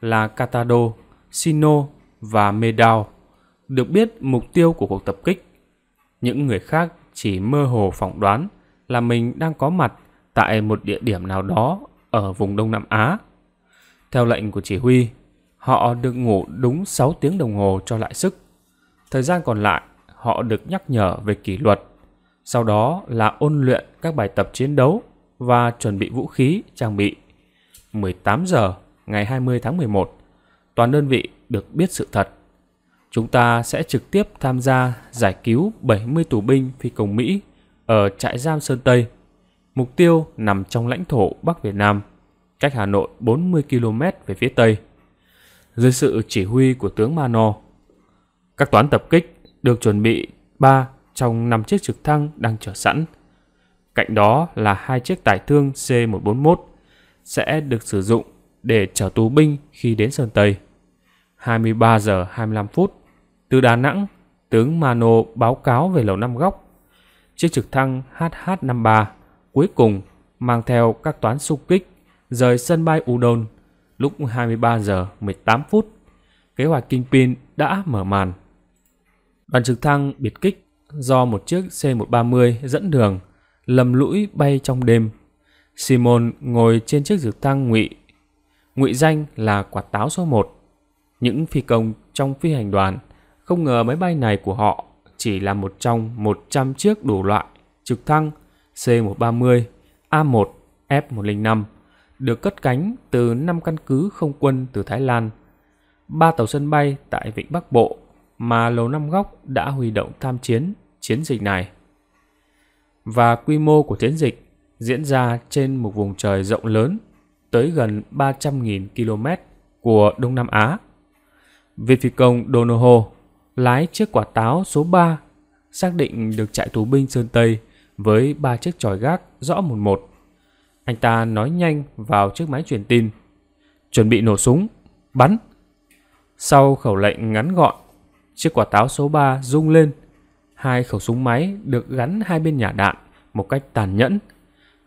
là Katado, Sino và Medao được biết mục tiêu của cuộc tập kích. Những người khác chỉ mơ hồ phỏng đoán là mình đang có mặt tại một địa điểm nào đó ở vùng Đông Nam Á. Theo lệnh của chỉ huy, họ được ngủ đúng 6 tiếng đồng hồ cho lại sức. Thời gian còn lại, họ được nhắc nhở về kỷ luật, sau đó là ôn luyện các bài tập chiến đấu và chuẩn bị vũ khí, trang bị. 18 giờ ngày 20 tháng 11, toàn đơn vị được biết sự thật. Chúng ta sẽ trực tiếp tham gia giải cứu 70 tù binh phi công Mỹ ở trại giam Sơn Tây. Mục tiêu nằm trong lãnh thổ Bắc Việt Nam, cách Hà Nội 40 km về phía Tây. Dưới sự chỉ huy của tướng Mano, các toán tập kích được chuẩn bị 3 trong 5 chiếc trực thăng đang chờ sẵn. Cạnh đó là hai chiếc tải thương C-141 sẽ được sử dụng để chở tù binh khi đến Sơn Tây. 23 giờ 25 phút, từ Đà Nẵng, tướng Mano báo cáo về Lầu Năm Góc. Chiếc trực thăng HH-53 cuối cùng mang theo các toán xung kích rời sân bay Udon lúc 23 giờ 18 phút. Kế hoạch kinh pin đã mở màn. Đoàn trực thăng biệt kích do một chiếc C-130 dẫn đường lầm lũi bay trong đêm. Simon ngồi trên chiếc trực thăng ngụy. Ngụy danh là quả táo số 1. Những phi công trong phi hành đoàn không ngờ máy bay này của họ chỉ là một trong 100 chiếc đủ loại trực thăng C-130, A-1, F-105 được cất cánh từ 5 căn cứ không quân từ Thái Lan, 3 tàu sân bay tại Vịnh Bắc Bộ mà Lầu Năm Góc đã huy động tham chiến chiến dịch này. Và quy mô của chiến dịch diễn ra trên một vùng trời rộng lớn tới gần 300.000 km của Đông Nam Á. Việt phi công Donoho lái chiếc quả táo số 3 xác định được trại tù binh Sơn Tây – với ba chiếc tròi gác rõ một một. Anh ta nói nhanh vào chiếc máy truyền tin. Chuẩn bị nổ súng, bắn. Sau khẩu lệnh ngắn gọn, chiếc quả táo số 3 rung lên. Hai khẩu súng máy được gắn hai bên nhà đạn một cách tàn nhẫn.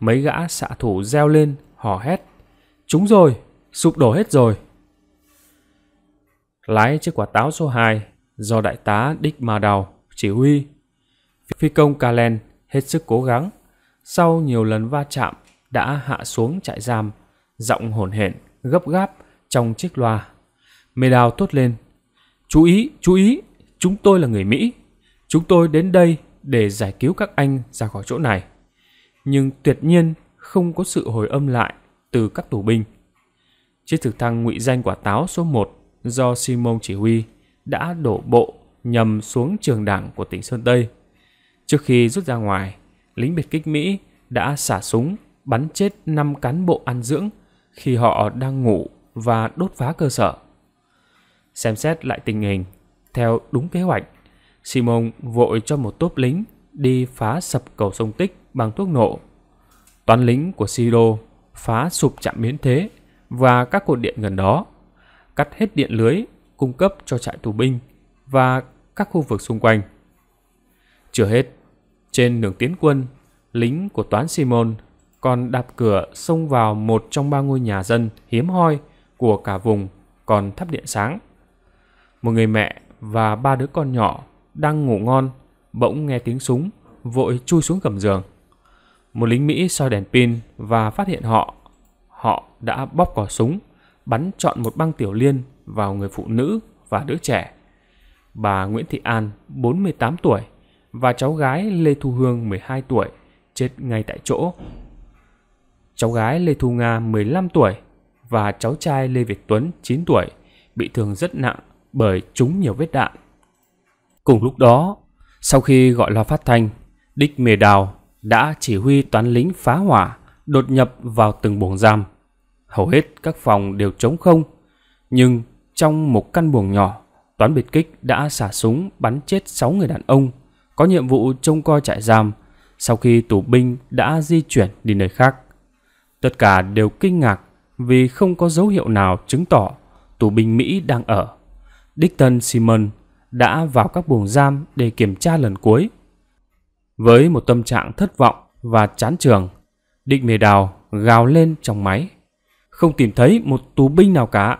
Mấy gã xạ thủ reo lên, hò hét. Chúng rồi, sụp đổ hết rồi. Lái chiếc quả táo số 2 do đại tá Dick đào chỉ huy. Phi công Kalen hết sức cố gắng. Sau nhiều lần va chạm, đã hạ xuống trại giam, giọng hổn hển, gấp gáp trong chiếc loa. Mê Đào tốt lên. Chú ý, chú ý, chúng tôi là người Mỹ. Chúng tôi đến đây để giải cứu các anh ra khỏi chỗ này. Nhưng tuyệt nhiên không có sự hồi âm lại từ các tù binh. Chiếc trực thăng ngụy danh quả táo số 1 do Simon chỉ huy đã đổ bộ nhầm xuống trường đảng của tỉnh Sơn Tây. Trước khi rút ra ngoài, lính biệt kích Mỹ đã xả súng bắn chết 5 cán bộ ăn dưỡng khi họ đang ngủ và đốt phá cơ sở. Xem xét lại tình hình, theo đúng kế hoạch, Simon vội cho một tốp lính đi phá sập cầu sông Tích bằng thuốc nổ. Toán lính của Siro phá sụp trạm biến thế và các cột điện gần đó, cắt hết điện lưới cung cấp cho trại tù binh và các khu vực xung quanh. Chưa hết, trên đường tiến quân, lính của Toán Simon còn đạp cửa xông vào một trong ba ngôi nhà dân hiếm hoi của cả vùng còn thắp điện sáng. Một người mẹ và ba đứa con nhỏ đang ngủ ngon, bỗng nghe tiếng súng, vội chui xuống gầm giường. Một lính Mỹ soi đèn pin và phát hiện họ. Họ đã bóp cò súng, bắn chọn một băng tiểu liên vào người phụ nữ và đứa trẻ. Bà Nguyễn Thị An, 48 tuổi, và cháu gái Lê Thu Hương 12 tuổi chết ngay tại chỗ. Cháu gái Lê Thu Nga 15 tuổi và cháu trai Lê Việt Tuấn 9 tuổi bị thương rất nặng bởi trúng nhiều vết đạn. Cùng lúc đó, sau khi gọi loa phát thanh, Đích Mề Đào đã chỉ huy toán lính phá hỏa đột nhập vào từng buồng giam. Hầu hết các phòng đều trống không, nhưng trong một căn buồng nhỏ, toán biệt kích đã xả súng bắn chết 6 người đàn ông có nhiệm vụ trông coi trại giam sau khi tù binh đã di chuyển đi nơi khác. Tất cả đều kinh ngạc vì không có dấu hiệu nào chứng tỏ tù binh Mỹ đang ở. Dickton Simon đã vào các buồng giam để kiểm tra lần cuối. Với một tâm trạng thất vọng và chán trường, định mề Đào gào lên trong máy. Không tìm thấy một tù binh nào cả.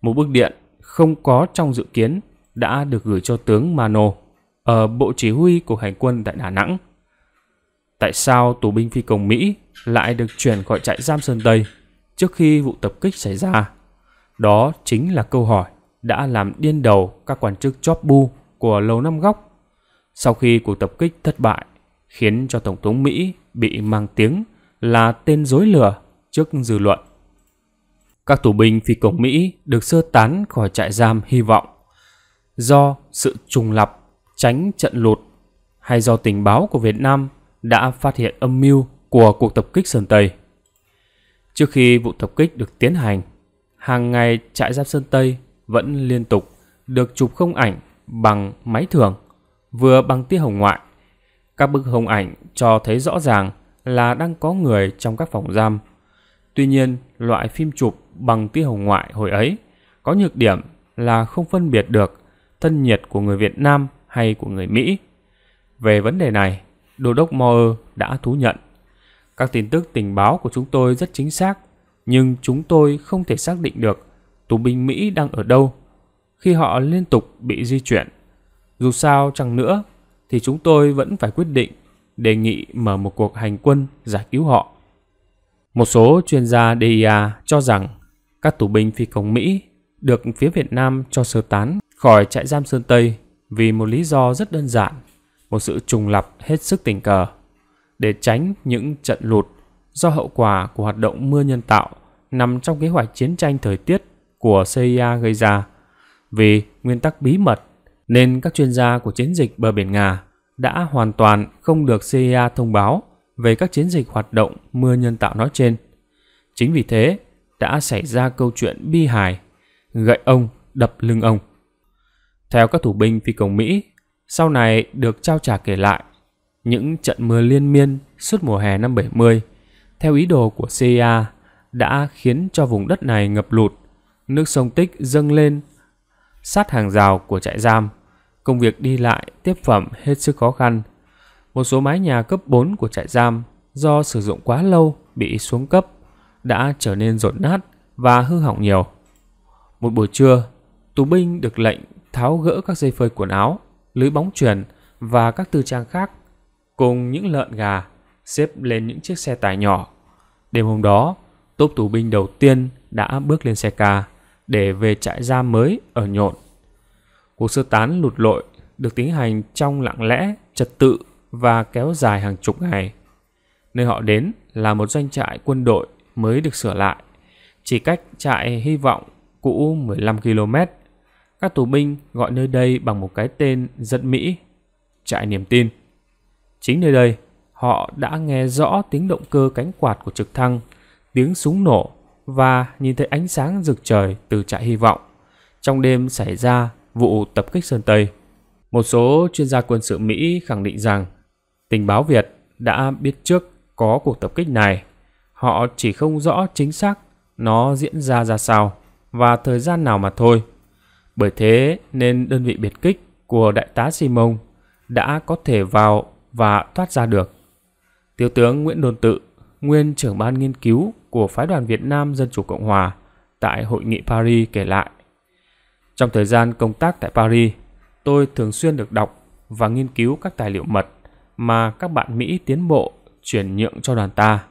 Một bức điện không có trong dự kiến đã được gửi cho tướng Mano ở Bộ Chỉ huy của Hành quân tại Đà Nẵng. Tại sao tù binh phi công Mỹ lại được chuyển khỏi trại giam Sơn Tây trước khi vụ tập kích xảy ra? Đó chính là câu hỏi đã làm điên đầu các quan chức chóp bu của Lầu Năm Góc. Sau khi cuộc tập kích thất bại, khiến cho Tổng thống Mỹ bị mang tiếng là tên dối lừa trước dư luận. Các tù binh phi công Mỹ được sơ tán khỏi trại giam hy vọng do sự trùng lập tránh trận lụt hay do tình báo của Việt Nam đã phát hiện âm mưu của cuộc tập kích Sơn Tây. Trước khi vụ tập kích được tiến hành, hàng ngày trại giáp Sơn Tây vẫn liên tục được chụp không ảnh bằng máy thường, vừa bằng tia hồng ngoại. Các bức hồng ảnh cho thấy rõ ràng là đang có người trong các phòng giam. Tuy nhiên, loại phim chụp bằng tia hồng ngoại hồi ấy có nhược điểm là không phân biệt được thân nhiệt của người Việt Nam hay của người Mỹ. Về vấn đề này, Đô đốc Moer đã thú nhận. Các tin tức tình báo của chúng tôi rất chính xác, nhưng chúng tôi không thể xác định được tù binh Mỹ đang ở đâu khi họ liên tục bị di chuyển. Dù sao chẳng nữa, thì chúng tôi vẫn phải quyết định đề nghị mở một cuộc hành quân giải cứu họ. Một số chuyên gia DIA cho rằng các tù binh phi công Mỹ được phía Việt Nam cho sơ tán khỏi trại giam Sơn Tây vì một lý do rất đơn giản, một sự trùng lập hết sức tình cờ. Để tránh những trận lụt do hậu quả của hoạt động mưa nhân tạo nằm trong kế hoạch chiến tranh thời tiết của CIA gây ra. Vì nguyên tắc bí mật nên các chuyên gia của chiến dịch bờ biển Nga đã hoàn toàn không được CIA thông báo về các chiến dịch hoạt động mưa nhân tạo nói trên. Chính vì thế đã xảy ra câu chuyện bi hài gậy ông đập lưng ông. Theo các thủ binh phi công Mỹ, sau này được trao trả kể lại, những trận mưa liên miên suốt mùa hè năm 70, theo ý đồ của CIA, đã khiến cho vùng đất này ngập lụt, nước sông Tích dâng lên, sát hàng rào của trại giam, công việc đi lại tiếp phẩm hết sức khó khăn. Một số mái nhà cấp 4 của trại giam do sử dụng quá lâu bị xuống cấp đã trở nên rột nát và hư hỏng nhiều. Một buổi trưa, tù binh được lệnh tháo gỡ các dây phơi quần áo, lưới bóng chuyền và các tư trang khác, cùng những lợn gà xếp lên những chiếc xe tải nhỏ. Đêm hôm đó, tốp tù binh đầu tiên đã bước lên xe ca để về trại giam mới ở nhộn. Cuộc sơ tán lụt lội được tiến hành trong lặng lẽ, trật tự và kéo dài hàng chục ngày. Nơi họ đến là một doanh trại quân đội mới được sửa lại, chỉ cách trại hy vọng cũ 15 km các tù binh gọi nơi đây bằng một cái tên dân Mỹ, trại niềm tin. Chính nơi đây, họ đã nghe rõ tiếng động cơ cánh quạt của trực thăng, tiếng súng nổ và nhìn thấy ánh sáng rực trời từ trại hy vọng. Trong đêm xảy ra vụ tập kích Sơn Tây, một số chuyên gia quân sự Mỹ khẳng định rằng tình báo Việt đã biết trước có cuộc tập kích này. Họ chỉ không rõ chính xác nó diễn ra ra sao và thời gian nào mà thôi. Bởi thế nên đơn vị biệt kích của đại tá Simon đã có thể vào và thoát ra được. Thiếu tướng Nguyễn Đôn Tự, nguyên trưởng ban nghiên cứu của Phái đoàn Việt Nam Dân Chủ Cộng Hòa tại Hội nghị Paris kể lại. Trong thời gian công tác tại Paris, tôi thường xuyên được đọc và nghiên cứu các tài liệu mật mà các bạn Mỹ tiến bộ chuyển nhượng cho đoàn ta.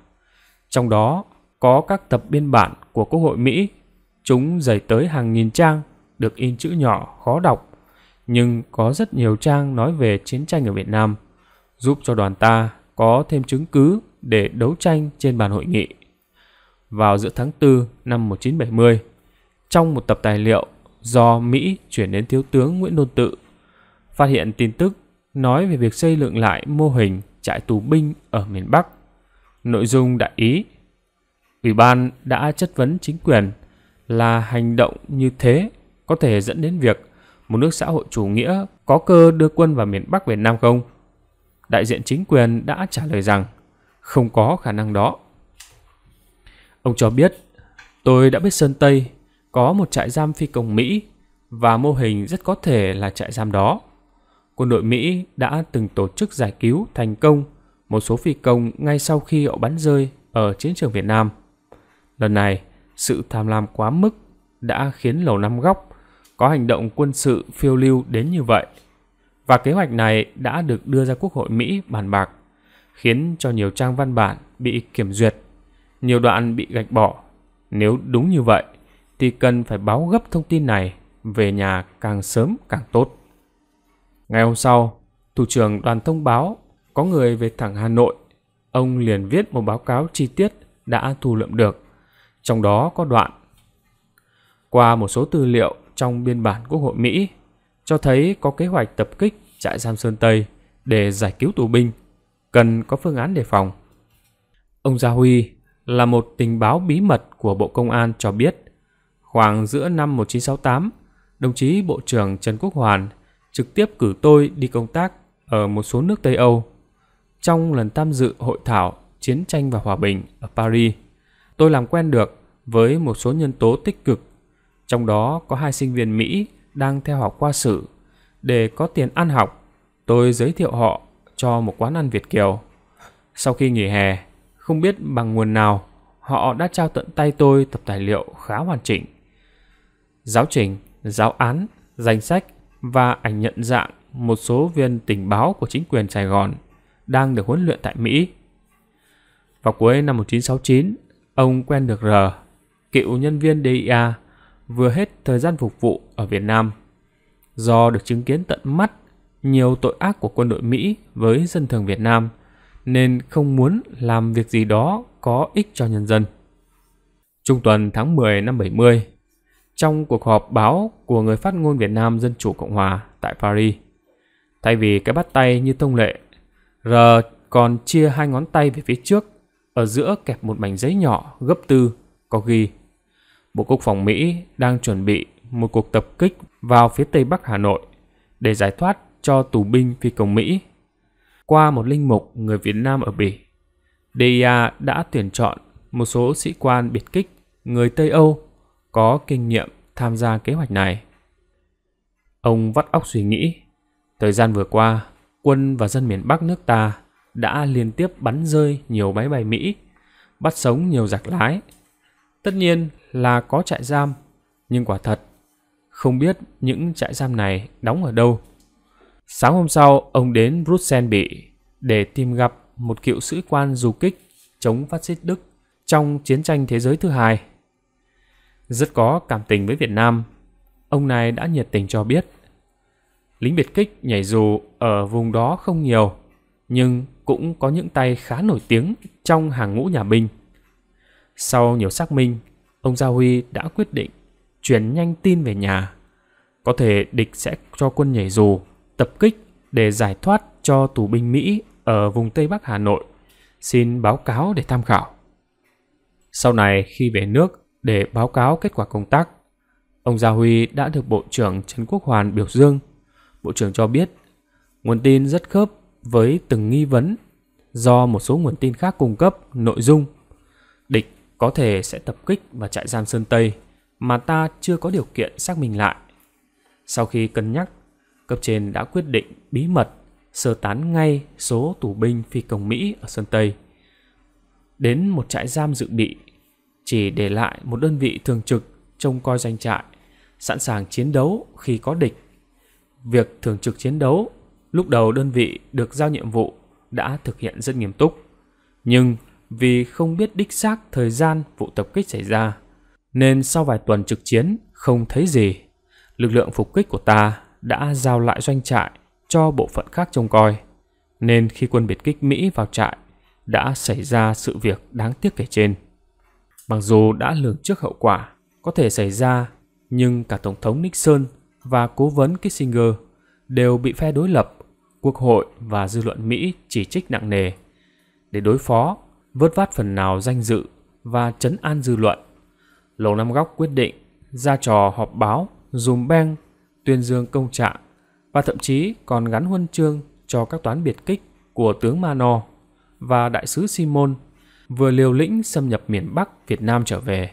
Trong đó có các tập biên bản của Quốc hội Mỹ, chúng dày tới hàng nghìn trang được in chữ nhỏ khó đọc, nhưng có rất nhiều trang nói về chiến tranh ở Việt Nam, giúp cho đoàn ta có thêm chứng cứ để đấu tranh trên bàn hội nghị. Vào giữa tháng 4 năm 1970, trong một tập tài liệu do Mỹ chuyển đến Thiếu tướng Nguyễn Đôn Tự, phát hiện tin tức nói về việc xây dựng lại mô hình trại tù binh ở miền Bắc. Nội dung đại ý, Ủy ban đã chất vấn chính quyền là hành động như thế có thể dẫn đến việc một nước xã hội chủ nghĩa có cơ đưa quân vào miền Bắc Việt Nam không? Đại diện chính quyền đã trả lời rằng không có khả năng đó. Ông cho biết, tôi đã biết Sơn Tây có một trại giam phi công Mỹ và mô hình rất có thể là trại giam đó. Quân đội Mỹ đã từng tổ chức giải cứu thành công một số phi công ngay sau khi họ bắn rơi ở chiến trường Việt Nam. Lần này, sự tham lam quá mức đã khiến Lầu Năm Góc có hành động quân sự phiêu lưu đến như vậy. Và kế hoạch này đã được đưa ra Quốc hội Mỹ bàn bạc, khiến cho nhiều trang văn bản bị kiểm duyệt, nhiều đoạn bị gạch bỏ. Nếu đúng như vậy, thì cần phải báo gấp thông tin này về nhà càng sớm càng tốt. Ngày hôm sau, thủ trưởng đoàn thông báo có người về thẳng Hà Nội. Ông liền viết một báo cáo chi tiết đã thu lượm được, trong đó có đoạn. Qua một số tư liệu trong biên bản Quốc hội Mỹ, cho thấy có kế hoạch tập kích trại giam Sơn Tây để giải cứu tù binh, cần có phương án đề phòng. Ông Gia Huy là một tình báo bí mật của Bộ Công an cho biết, khoảng giữa năm 1968, đồng chí Bộ trưởng Trần Quốc Hoàn trực tiếp cử tôi đi công tác ở một số nước Tây Âu. Trong lần tham dự hội thảo Chiến tranh và Hòa bình ở Paris, tôi làm quen được với một số nhân tố tích cực trong đó có hai sinh viên Mỹ đang theo học qua sự Để có tiền ăn học, tôi giới thiệu họ cho một quán ăn Việt Kiều. Sau khi nghỉ hè, không biết bằng nguồn nào, họ đã trao tận tay tôi tập tài liệu khá hoàn chỉnh. Giáo trình, giáo án, danh sách và ảnh nhận dạng một số viên tình báo của chính quyền Sài Gòn đang được huấn luyện tại Mỹ. Vào cuối năm 1969, ông quen được R, cựu nhân viên DIA vừa hết thời gian phục vụ ở Việt Nam. Do được chứng kiến tận mắt nhiều tội ác của quân đội Mỹ với dân thường Việt Nam, nên không muốn làm việc gì đó có ích cho nhân dân. Trung tuần tháng 10 năm 70, trong cuộc họp báo của người phát ngôn Việt Nam Dân Chủ Cộng Hòa tại Paris, thay vì cái bắt tay như thông lệ, R còn chia hai ngón tay về phía trước, ở giữa kẹp một mảnh giấy nhỏ gấp tư có ghi Bộ Quốc phòng Mỹ đang chuẩn bị một cuộc tập kích vào phía Tây Bắc Hà Nội để giải thoát cho tù binh phi công Mỹ. Qua một linh mục người Việt Nam ở Bỉ, DIA đã tuyển chọn một số sĩ quan biệt kích người Tây Âu có kinh nghiệm tham gia kế hoạch này. Ông vắt óc suy nghĩ, thời gian vừa qua, quân và dân miền Bắc nước ta đã liên tiếp bắn rơi nhiều máy bay Mỹ, bắt sống nhiều giặc lái. Tất nhiên là có trại giam, nhưng quả thật, không biết những trại giam này đóng ở đâu. Sáng hôm sau, ông đến Bruxelles Bỉ để tìm gặp một cựu sĩ quan du kích chống phát xít Đức trong chiến tranh thế giới thứ hai. Rất có cảm tình với Việt Nam, ông này đã nhiệt tình cho biết. Lính biệt kích nhảy dù ở vùng đó không nhiều, nhưng cũng có những tay khá nổi tiếng trong hàng ngũ nhà binh. Sau nhiều xác minh, ông Gia Huy đã quyết định chuyển nhanh tin về nhà. Có thể địch sẽ cho quân nhảy dù, tập kích để giải thoát cho tù binh Mỹ ở vùng Tây Bắc Hà Nội. Xin báo cáo để tham khảo. Sau này khi về nước để báo cáo kết quả công tác, ông Gia Huy đã được Bộ trưởng Trần Quốc Hoàn biểu dương. Bộ trưởng cho biết, nguồn tin rất khớp với từng nghi vấn do một số nguồn tin khác cung cấp nội dung có thể sẽ tập kích vào trại giam Sơn Tây mà ta chưa có điều kiện xác minh lại. Sau khi cân nhắc, cấp trên đã quyết định bí mật sơ tán ngay số tù binh phi công Mỹ ở Sơn Tây đến một trại giam dự bị, chỉ để lại một đơn vị thường trực trông coi doanh trại, sẵn sàng chiến đấu khi có địch. Việc thường trực chiến đấu, lúc đầu đơn vị được giao nhiệm vụ đã thực hiện rất nghiêm túc, nhưng vì không biết đích xác thời gian vụ tập kích xảy ra, nên sau vài tuần trực chiến không thấy gì. Lực lượng phục kích của ta đã giao lại doanh trại cho bộ phận khác trông coi, nên khi quân biệt kích Mỹ vào trại đã xảy ra sự việc đáng tiếc kể trên. Mặc dù đã lường trước hậu quả có thể xảy ra, nhưng cả Tổng thống Nixon và cố vấn Kissinger đều bị phe đối lập, quốc hội và dư luận Mỹ chỉ trích nặng nề. Để đối phó vớt vát phần nào danh dự và chấn an dư luận. Lầu Năm Góc quyết định ra trò họp báo, dùm beng, tuyên dương công trạng và thậm chí còn gắn huân chương cho các toán biệt kích của tướng Mano và đại sứ Simon vừa liều lĩnh xâm nhập miền Bắc Việt Nam trở về.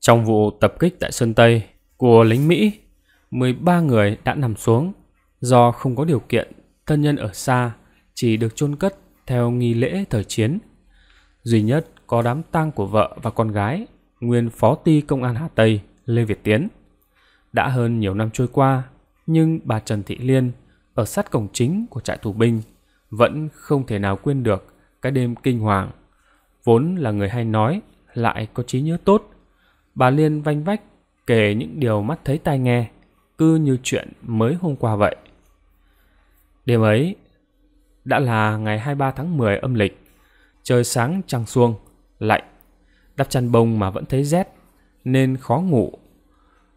Trong vụ tập kích tại Sơn Tây của lính Mỹ, 13 người đã nằm xuống do không có điều kiện, thân nhân ở xa chỉ được chôn cất theo nghi lễ thời chiến. Duy nhất có đám tang của vợ và con gái, nguyên phó ty công an Hà Tây, Lê Việt Tiến. Đã hơn nhiều năm trôi qua, nhưng bà Trần Thị Liên ở sát cổng chính của trại tù binh vẫn không thể nào quên được cái đêm kinh hoàng. Vốn là người hay nói, lại có trí nhớ tốt. Bà Liên vanh vách kể những điều mắt thấy tai nghe, cứ như chuyện mới hôm qua vậy. Đêm ấy, đã là ngày 23 tháng 10 âm lịch. Trời sáng trăng xuông, lạnh. Đắp chăn bông mà vẫn thấy rét, nên khó ngủ.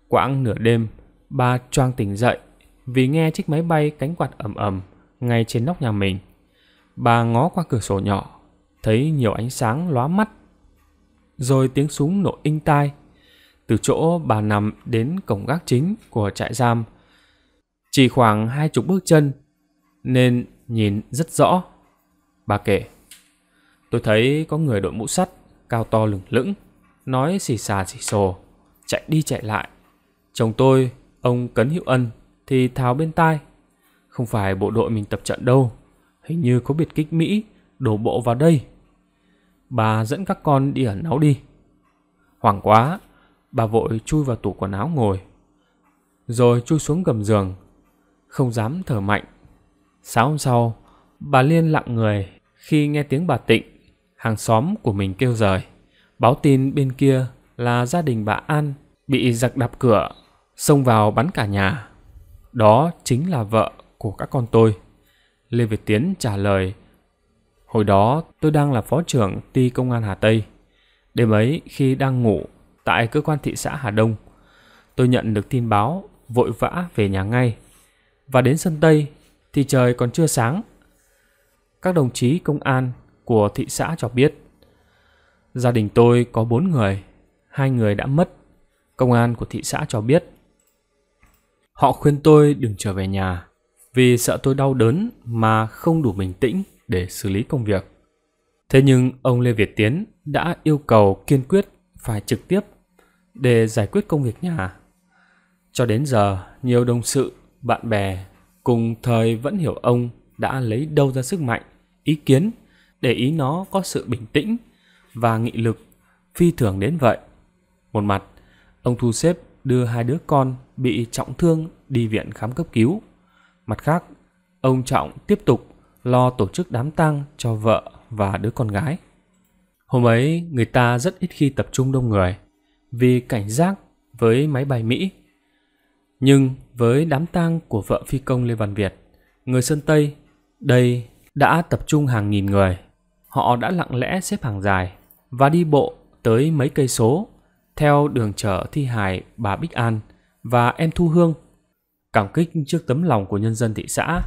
Quãng nửa đêm, ba choang tỉnh dậy vì nghe chiếc máy bay cánh quạt ầm ầm ngay trên nóc nhà mình. Bà ngó qua cửa sổ nhỏ, thấy nhiều ánh sáng lóa mắt. Rồi tiếng súng nổ inh tai. Từ chỗ bà nằm đến cổng gác chính của trại giam. Chỉ khoảng hai chục bước chân, nên nhìn rất rõ. Bà kể, tôi thấy có người đội mũ sắt, cao to lửng lững, nói xì xà xì xồ, chạy đi chạy lại. Chồng tôi, ông Cấn hiệu Ân, thì tháo bên tai. Không phải bộ đội mình tập trận đâu, hình như có biệt kích Mỹ đổ bộ vào đây. Bà dẫn các con đi ẩn náu đi. Hoảng quá, bà vội chui vào tủ quần áo ngồi. Rồi chui xuống gầm giường, không dám thở mạnh Sáng hôm sau, bà Liên lặng người khi nghe tiếng bà Tịnh, hàng xóm của mình kêu rời. Báo tin bên kia là gia đình bà An bị giặc đạp cửa, xông vào bắn cả nhà. Đó chính là vợ của các con tôi. Lê Việt Tiến trả lời, Hồi đó tôi đang là phó trưởng ty công an Hà Tây. Đêm ấy khi đang ngủ tại cơ quan thị xã Hà Đông, tôi nhận được tin báo vội vã về nhà ngay. Và đến sân Tây thì trời còn chưa sáng. Các đồng chí công an của thị xã cho biết, gia đình tôi có bốn người, hai người đã mất. Công an của thị xã cho biết, họ khuyên tôi đừng trở về nhà vì sợ tôi đau đớn mà không đủ bình tĩnh để xử lý công việc. Thế nhưng ông Lê Việt Tiến đã yêu cầu kiên quyết phải trực tiếp để giải quyết công việc nhà. Cho đến giờ, nhiều đồng sự, bạn bè cùng thời vẫn hiểu ông đã lấy đâu ra sức mạnh, ý kiến, để ý nó có sự bình tĩnh và nghị lực phi thường đến vậy. Một mặt, ông thu xếp đưa hai đứa con bị trọng thương đi viện khám cấp cứu. Mặt khác, ông Trọng tiếp tục lo tổ chức đám tang cho vợ và đứa con gái. Hôm ấy, người ta rất ít khi tập trung đông người vì cảnh giác với máy bay Mỹ nhưng với đám tang của vợ phi công Lê Văn Việt, người Sơn Tây, đây đã tập trung hàng nghìn người. Họ đã lặng lẽ xếp hàng dài và đi bộ tới mấy cây số theo đường chở thi hài bà Bích An và em Thu Hương. Cảm kích trước tấm lòng của nhân dân thị xã,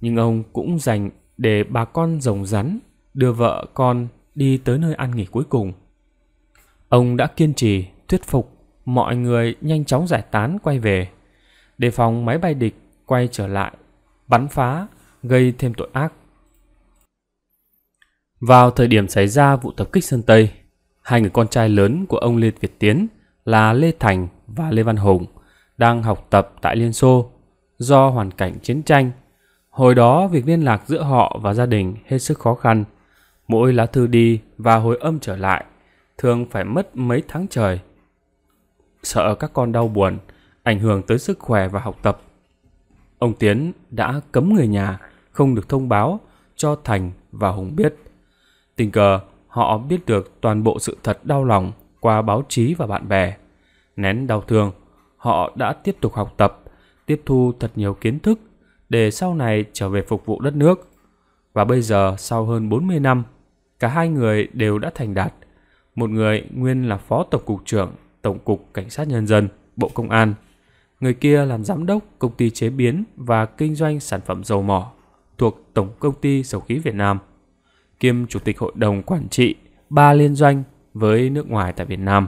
nhưng ông cũng dành để bà con rồng rắn đưa vợ con đi tới nơi an nghỉ cuối cùng. Ông đã kiên trì thuyết phục mọi người nhanh chóng giải tán quay về để phòng máy bay địch quay trở lại, bắn phá, gây thêm tội ác. Vào thời điểm xảy ra vụ tập kích Sơn Tây, hai người con trai lớn của ông Lê Việt Tiến là Lê Thành và Lê Văn Hùng đang học tập tại Liên Xô do hoàn cảnh chiến tranh. Hồi đó việc liên lạc giữa họ và gia đình hết sức khó khăn. Mỗi lá thư đi và hồi âm trở lại thường phải mất mấy tháng trời. Sợ các con đau buồn, ảnh hưởng tới sức khỏe và học tập. Ông Tiến đã cấm người nhà không được thông báo cho Thành và Hùng biết. Tình cờ họ biết được toàn bộ sự thật đau lòng qua báo chí và bạn bè. Nén đau thương, họ đã tiếp tục học tập, tiếp thu thật nhiều kiến thức để sau này trở về phục vụ đất nước. Và bây giờ sau hơn 40 năm, cả hai người đều đã thành đạt. Một người nguyên là phó tổng cục trưởng Tổng cục Cảnh sát Nhân dân, Bộ Công an – Người kia làm giám đốc công ty chế biến và kinh doanh sản phẩm dầu mỏ thuộc Tổng Công ty Dầu khí Việt Nam, kiêm Chủ tịch Hội đồng Quản trị ba liên doanh với nước ngoài tại Việt Nam.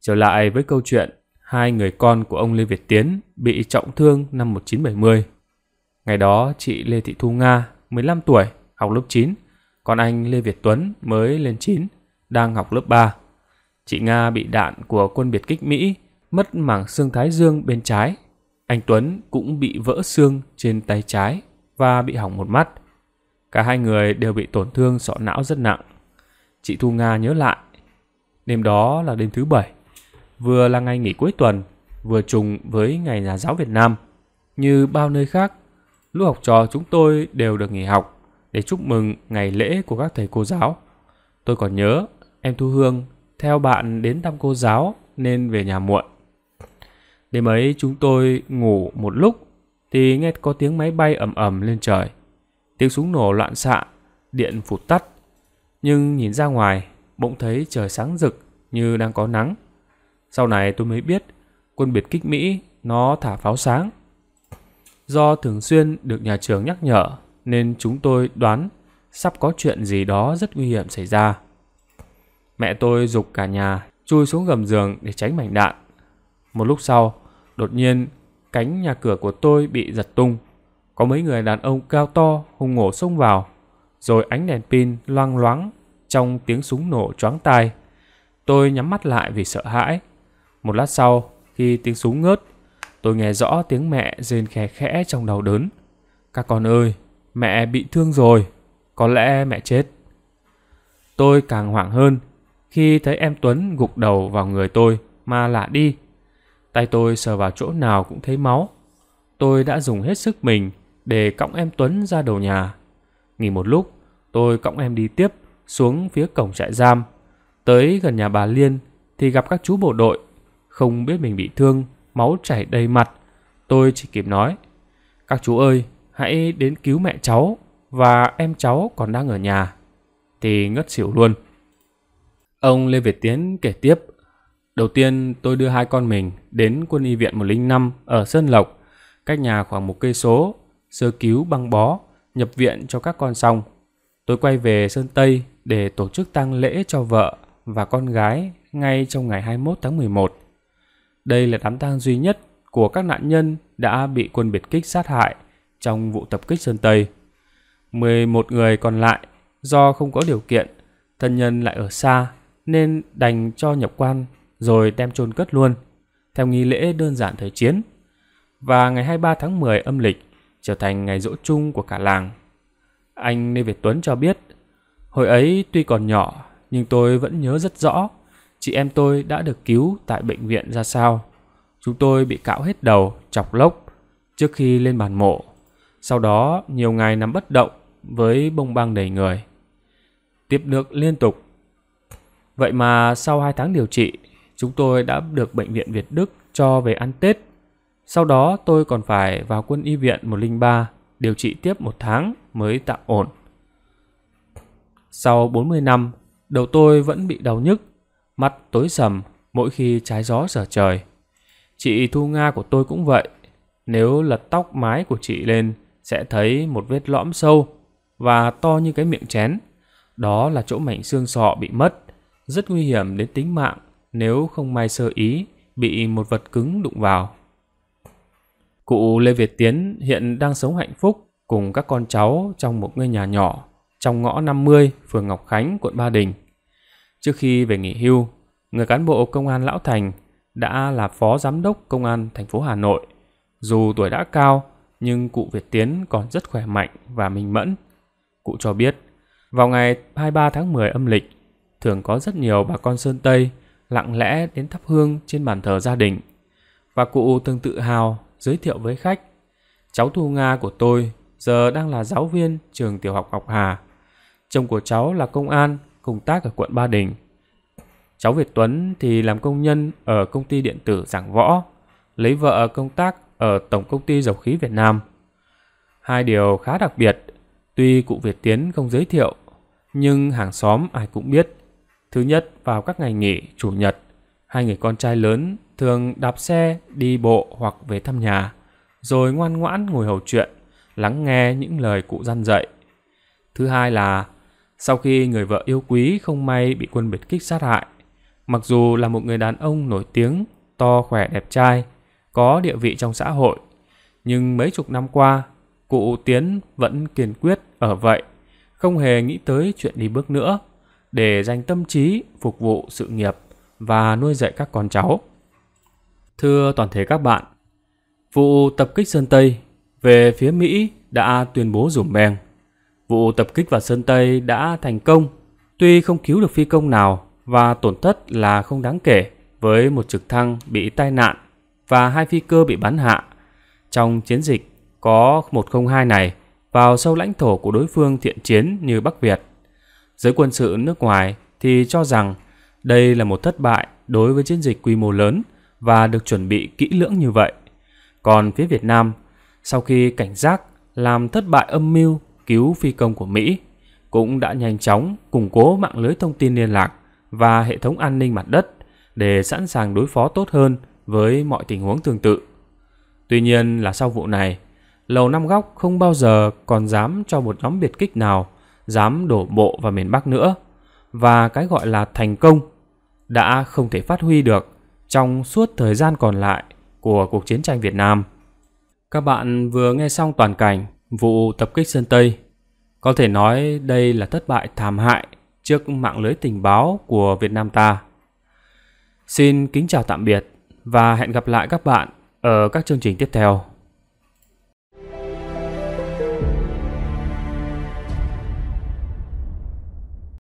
Trở lại với câu chuyện hai người con của ông Lê Việt Tiến bị trọng thương năm 1970. Ngày đó chị Lê Thị Thu Nga, 15 tuổi, học lớp 9, còn anh Lê Việt Tuấn mới lên 9, đang học lớp 3. Chị Nga bị đạn của quân biệt kích Mỹ mất mảng xương thái dương bên trái. Anh Tuấn cũng bị vỡ xương trên tay trái và bị hỏng một mắt. Cả hai người đều bị tổn thương sọ não rất nặng. Chị Thu Nga nhớ lại, đêm đó là đêm thứ bảy, vừa là ngày nghỉ cuối tuần, vừa trùng với ngày nhà giáo Việt Nam. Như bao nơi khác, lúc học trò chúng tôi đều được nghỉ học để chúc mừng ngày lễ của các thầy cô giáo. Tôi còn nhớ em Thu Hương theo bạn đến thăm cô giáo nên về nhà muộn. Đêm ấy chúng tôi ngủ một lúc thì nghe có tiếng máy bay ầm ầm lên trời. Tiếng súng nổ loạn xạ, điện phụt tắt. Nhưng nhìn ra ngoài, bỗng thấy trời sáng rực như đang có nắng. Sau này tôi mới biết quân biệt kích Mỹ nó thả pháo sáng. Do thường xuyên được nhà trường nhắc nhở nên chúng tôi đoán sắp có chuyện gì đó rất nguy hiểm xảy ra. Mẹ tôi dục cả nhà chui xuống gầm giường để tránh mảnh đạn. Một lúc sau, Đột nhiên, cánh nhà cửa của tôi bị giật tung. Có mấy người đàn ông cao to hùng ngổ xông vào, rồi ánh đèn pin loang loáng trong tiếng súng nổ choáng tai. Tôi nhắm mắt lại vì sợ hãi. Một lát sau, khi tiếng súng ngớt, tôi nghe rõ tiếng mẹ rên khè khẽ trong đầu đớn. Các con ơi, mẹ bị thương rồi, có lẽ mẹ chết. Tôi càng hoảng hơn khi thấy em Tuấn gục đầu vào người tôi mà lạ đi. Tay tôi sờ vào chỗ nào cũng thấy máu. Tôi đã dùng hết sức mình để cõng em Tuấn ra đầu nhà. Nghỉ một lúc, tôi cõng em đi tiếp xuống phía cổng trại giam. Tới gần nhà bà Liên thì gặp các chú bộ đội. Không biết mình bị thương, máu chảy đầy mặt. Tôi chỉ kịp nói, các chú ơi, hãy đến cứu mẹ cháu và em cháu còn đang ở nhà. Thì ngất xỉu luôn. Ông Lê Việt Tiến kể tiếp, Đầu tiên tôi đưa hai con mình đến quân y viện 105 ở Sơn Lộc, cách nhà khoảng một cây số, sơ cứu băng bó, nhập viện cho các con xong. Tôi quay về Sơn Tây để tổ chức tang lễ cho vợ và con gái ngay trong ngày 21 tháng 11. Đây là đám tang duy nhất của các nạn nhân đã bị quân biệt kích sát hại trong vụ tập kích Sơn Tây. 11 người còn lại do không có điều kiện, thân nhân lại ở xa nên đành cho nhập quan rồi đem chôn cất luôn, theo nghi lễ đơn giản thời chiến. Và ngày 23 tháng 10 âm lịch trở thành ngày dỗ chung của cả làng. Anh Lê Việt Tuấn cho biết, hồi ấy tuy còn nhỏ nhưng tôi vẫn nhớ rất rõ chị em tôi đã được cứu tại bệnh viện ra sao. Chúng tôi bị cạo hết đầu, chọc lốc trước khi lên bàn mộ. Sau đó nhiều ngày nằm bất động với bông băng đầy người. Tiếp được liên tục. Vậy mà sau 2 tháng điều trị, Chúng tôi đã được Bệnh viện Việt Đức cho về ăn Tết. Sau đó tôi còn phải vào quân y viện 103, điều trị tiếp một tháng mới tạm ổn. Sau 40 năm, đầu tôi vẫn bị đau nhức, mắt tối sầm mỗi khi trái gió sở trời. Chị Thu Nga của tôi cũng vậy. Nếu lật tóc mái của chị lên, sẽ thấy một vết lõm sâu và to như cái miệng chén. Đó là chỗ mảnh xương sọ bị mất, rất nguy hiểm đến tính mạng nếu không may sơ ý bị một vật cứng đụng vào. Cụ Lê Việt Tiến hiện đang sống hạnh phúc cùng các con cháu trong một ngôi nhà nhỏ trong ngõ 50, phường Ngọc Khánh, quận Ba Đình. Trước khi về nghỉ hưu, người cán bộ công an Lão Thành đã là phó giám đốc công an thành phố Hà Nội. Dù tuổi đã cao, nhưng cụ Việt Tiến còn rất khỏe mạnh và minh mẫn. Cụ cho biết, vào ngày 23 tháng 10 âm lịch, thường có rất nhiều bà con Sơn Tây lặng lẽ đến thắp hương trên bàn thờ gia đình. Và cụ từng tự hào giới thiệu với khách, cháu Thu Nga của tôi giờ đang là giáo viên trường tiểu học Ngọc Hà. Chồng của cháu là công an, công tác ở quận Ba Đình. Cháu Việt Tuấn thì làm công nhân ở công ty điện tử Giảng Võ, lấy vợ công tác ở Tổng Công ty Dầu khí Việt Nam. Hai điều khá đặc biệt, tuy cụ Việt Tiến không giới thiệu, nhưng hàng xóm ai cũng biết. Thứ nhất vào các ngày nghỉ chủ nhật, hai người con trai lớn thường đạp xe, đi bộ hoặc về thăm nhà, rồi ngoan ngoãn ngồi hầu chuyện, lắng nghe những lời cụ dân dạy. Thứ hai là sau khi người vợ yêu quý không may bị quân biệt kích sát hại, mặc dù là một người đàn ông nổi tiếng, to khỏe đẹp trai, có địa vị trong xã hội, nhưng mấy chục năm qua, cụ Tiến vẫn kiên quyết ở vậy, không hề nghĩ tới chuyện đi bước nữa để dành tâm trí phục vụ sự nghiệp và nuôi dạy các con cháu. Thưa toàn thể các bạn, vụ tập kích Sơn Tây về phía Mỹ đã tuyên bố rủm beng. Vụ tập kích vào Sơn Tây đã thành công, tuy không cứu được phi công nào và tổn thất là không đáng kể với một trực thăng bị tai nạn và hai phi cơ bị bắn hạ. Trong chiến dịch có 102 này vào sâu lãnh thổ của đối phương thiện chiến như Bắc Việt, Giới quân sự nước ngoài thì cho rằng đây là một thất bại đối với chiến dịch quy mô lớn và được chuẩn bị kỹ lưỡng như vậy. Còn phía Việt Nam, sau khi cảnh giác làm thất bại âm mưu cứu phi công của Mỹ, cũng đã nhanh chóng củng cố mạng lưới thông tin liên lạc và hệ thống an ninh mặt đất để sẵn sàng đối phó tốt hơn với mọi tình huống tương tự. Tuy nhiên là sau vụ này, Lầu Năm Góc không bao giờ còn dám cho một nhóm biệt kích nào dám đổ bộ vào miền Bắc nữa và cái gọi là thành công đã không thể phát huy được trong suốt thời gian còn lại của cuộc chiến tranh Việt Nam. Các bạn vừa nghe xong toàn cảnh vụ tập kích Sơn Tây. Có thể nói đây là thất bại thảm hại trước mạng lưới tình báo của Việt Nam ta. Xin kính chào tạm biệt và hẹn gặp lại các bạn ở các chương trình tiếp theo.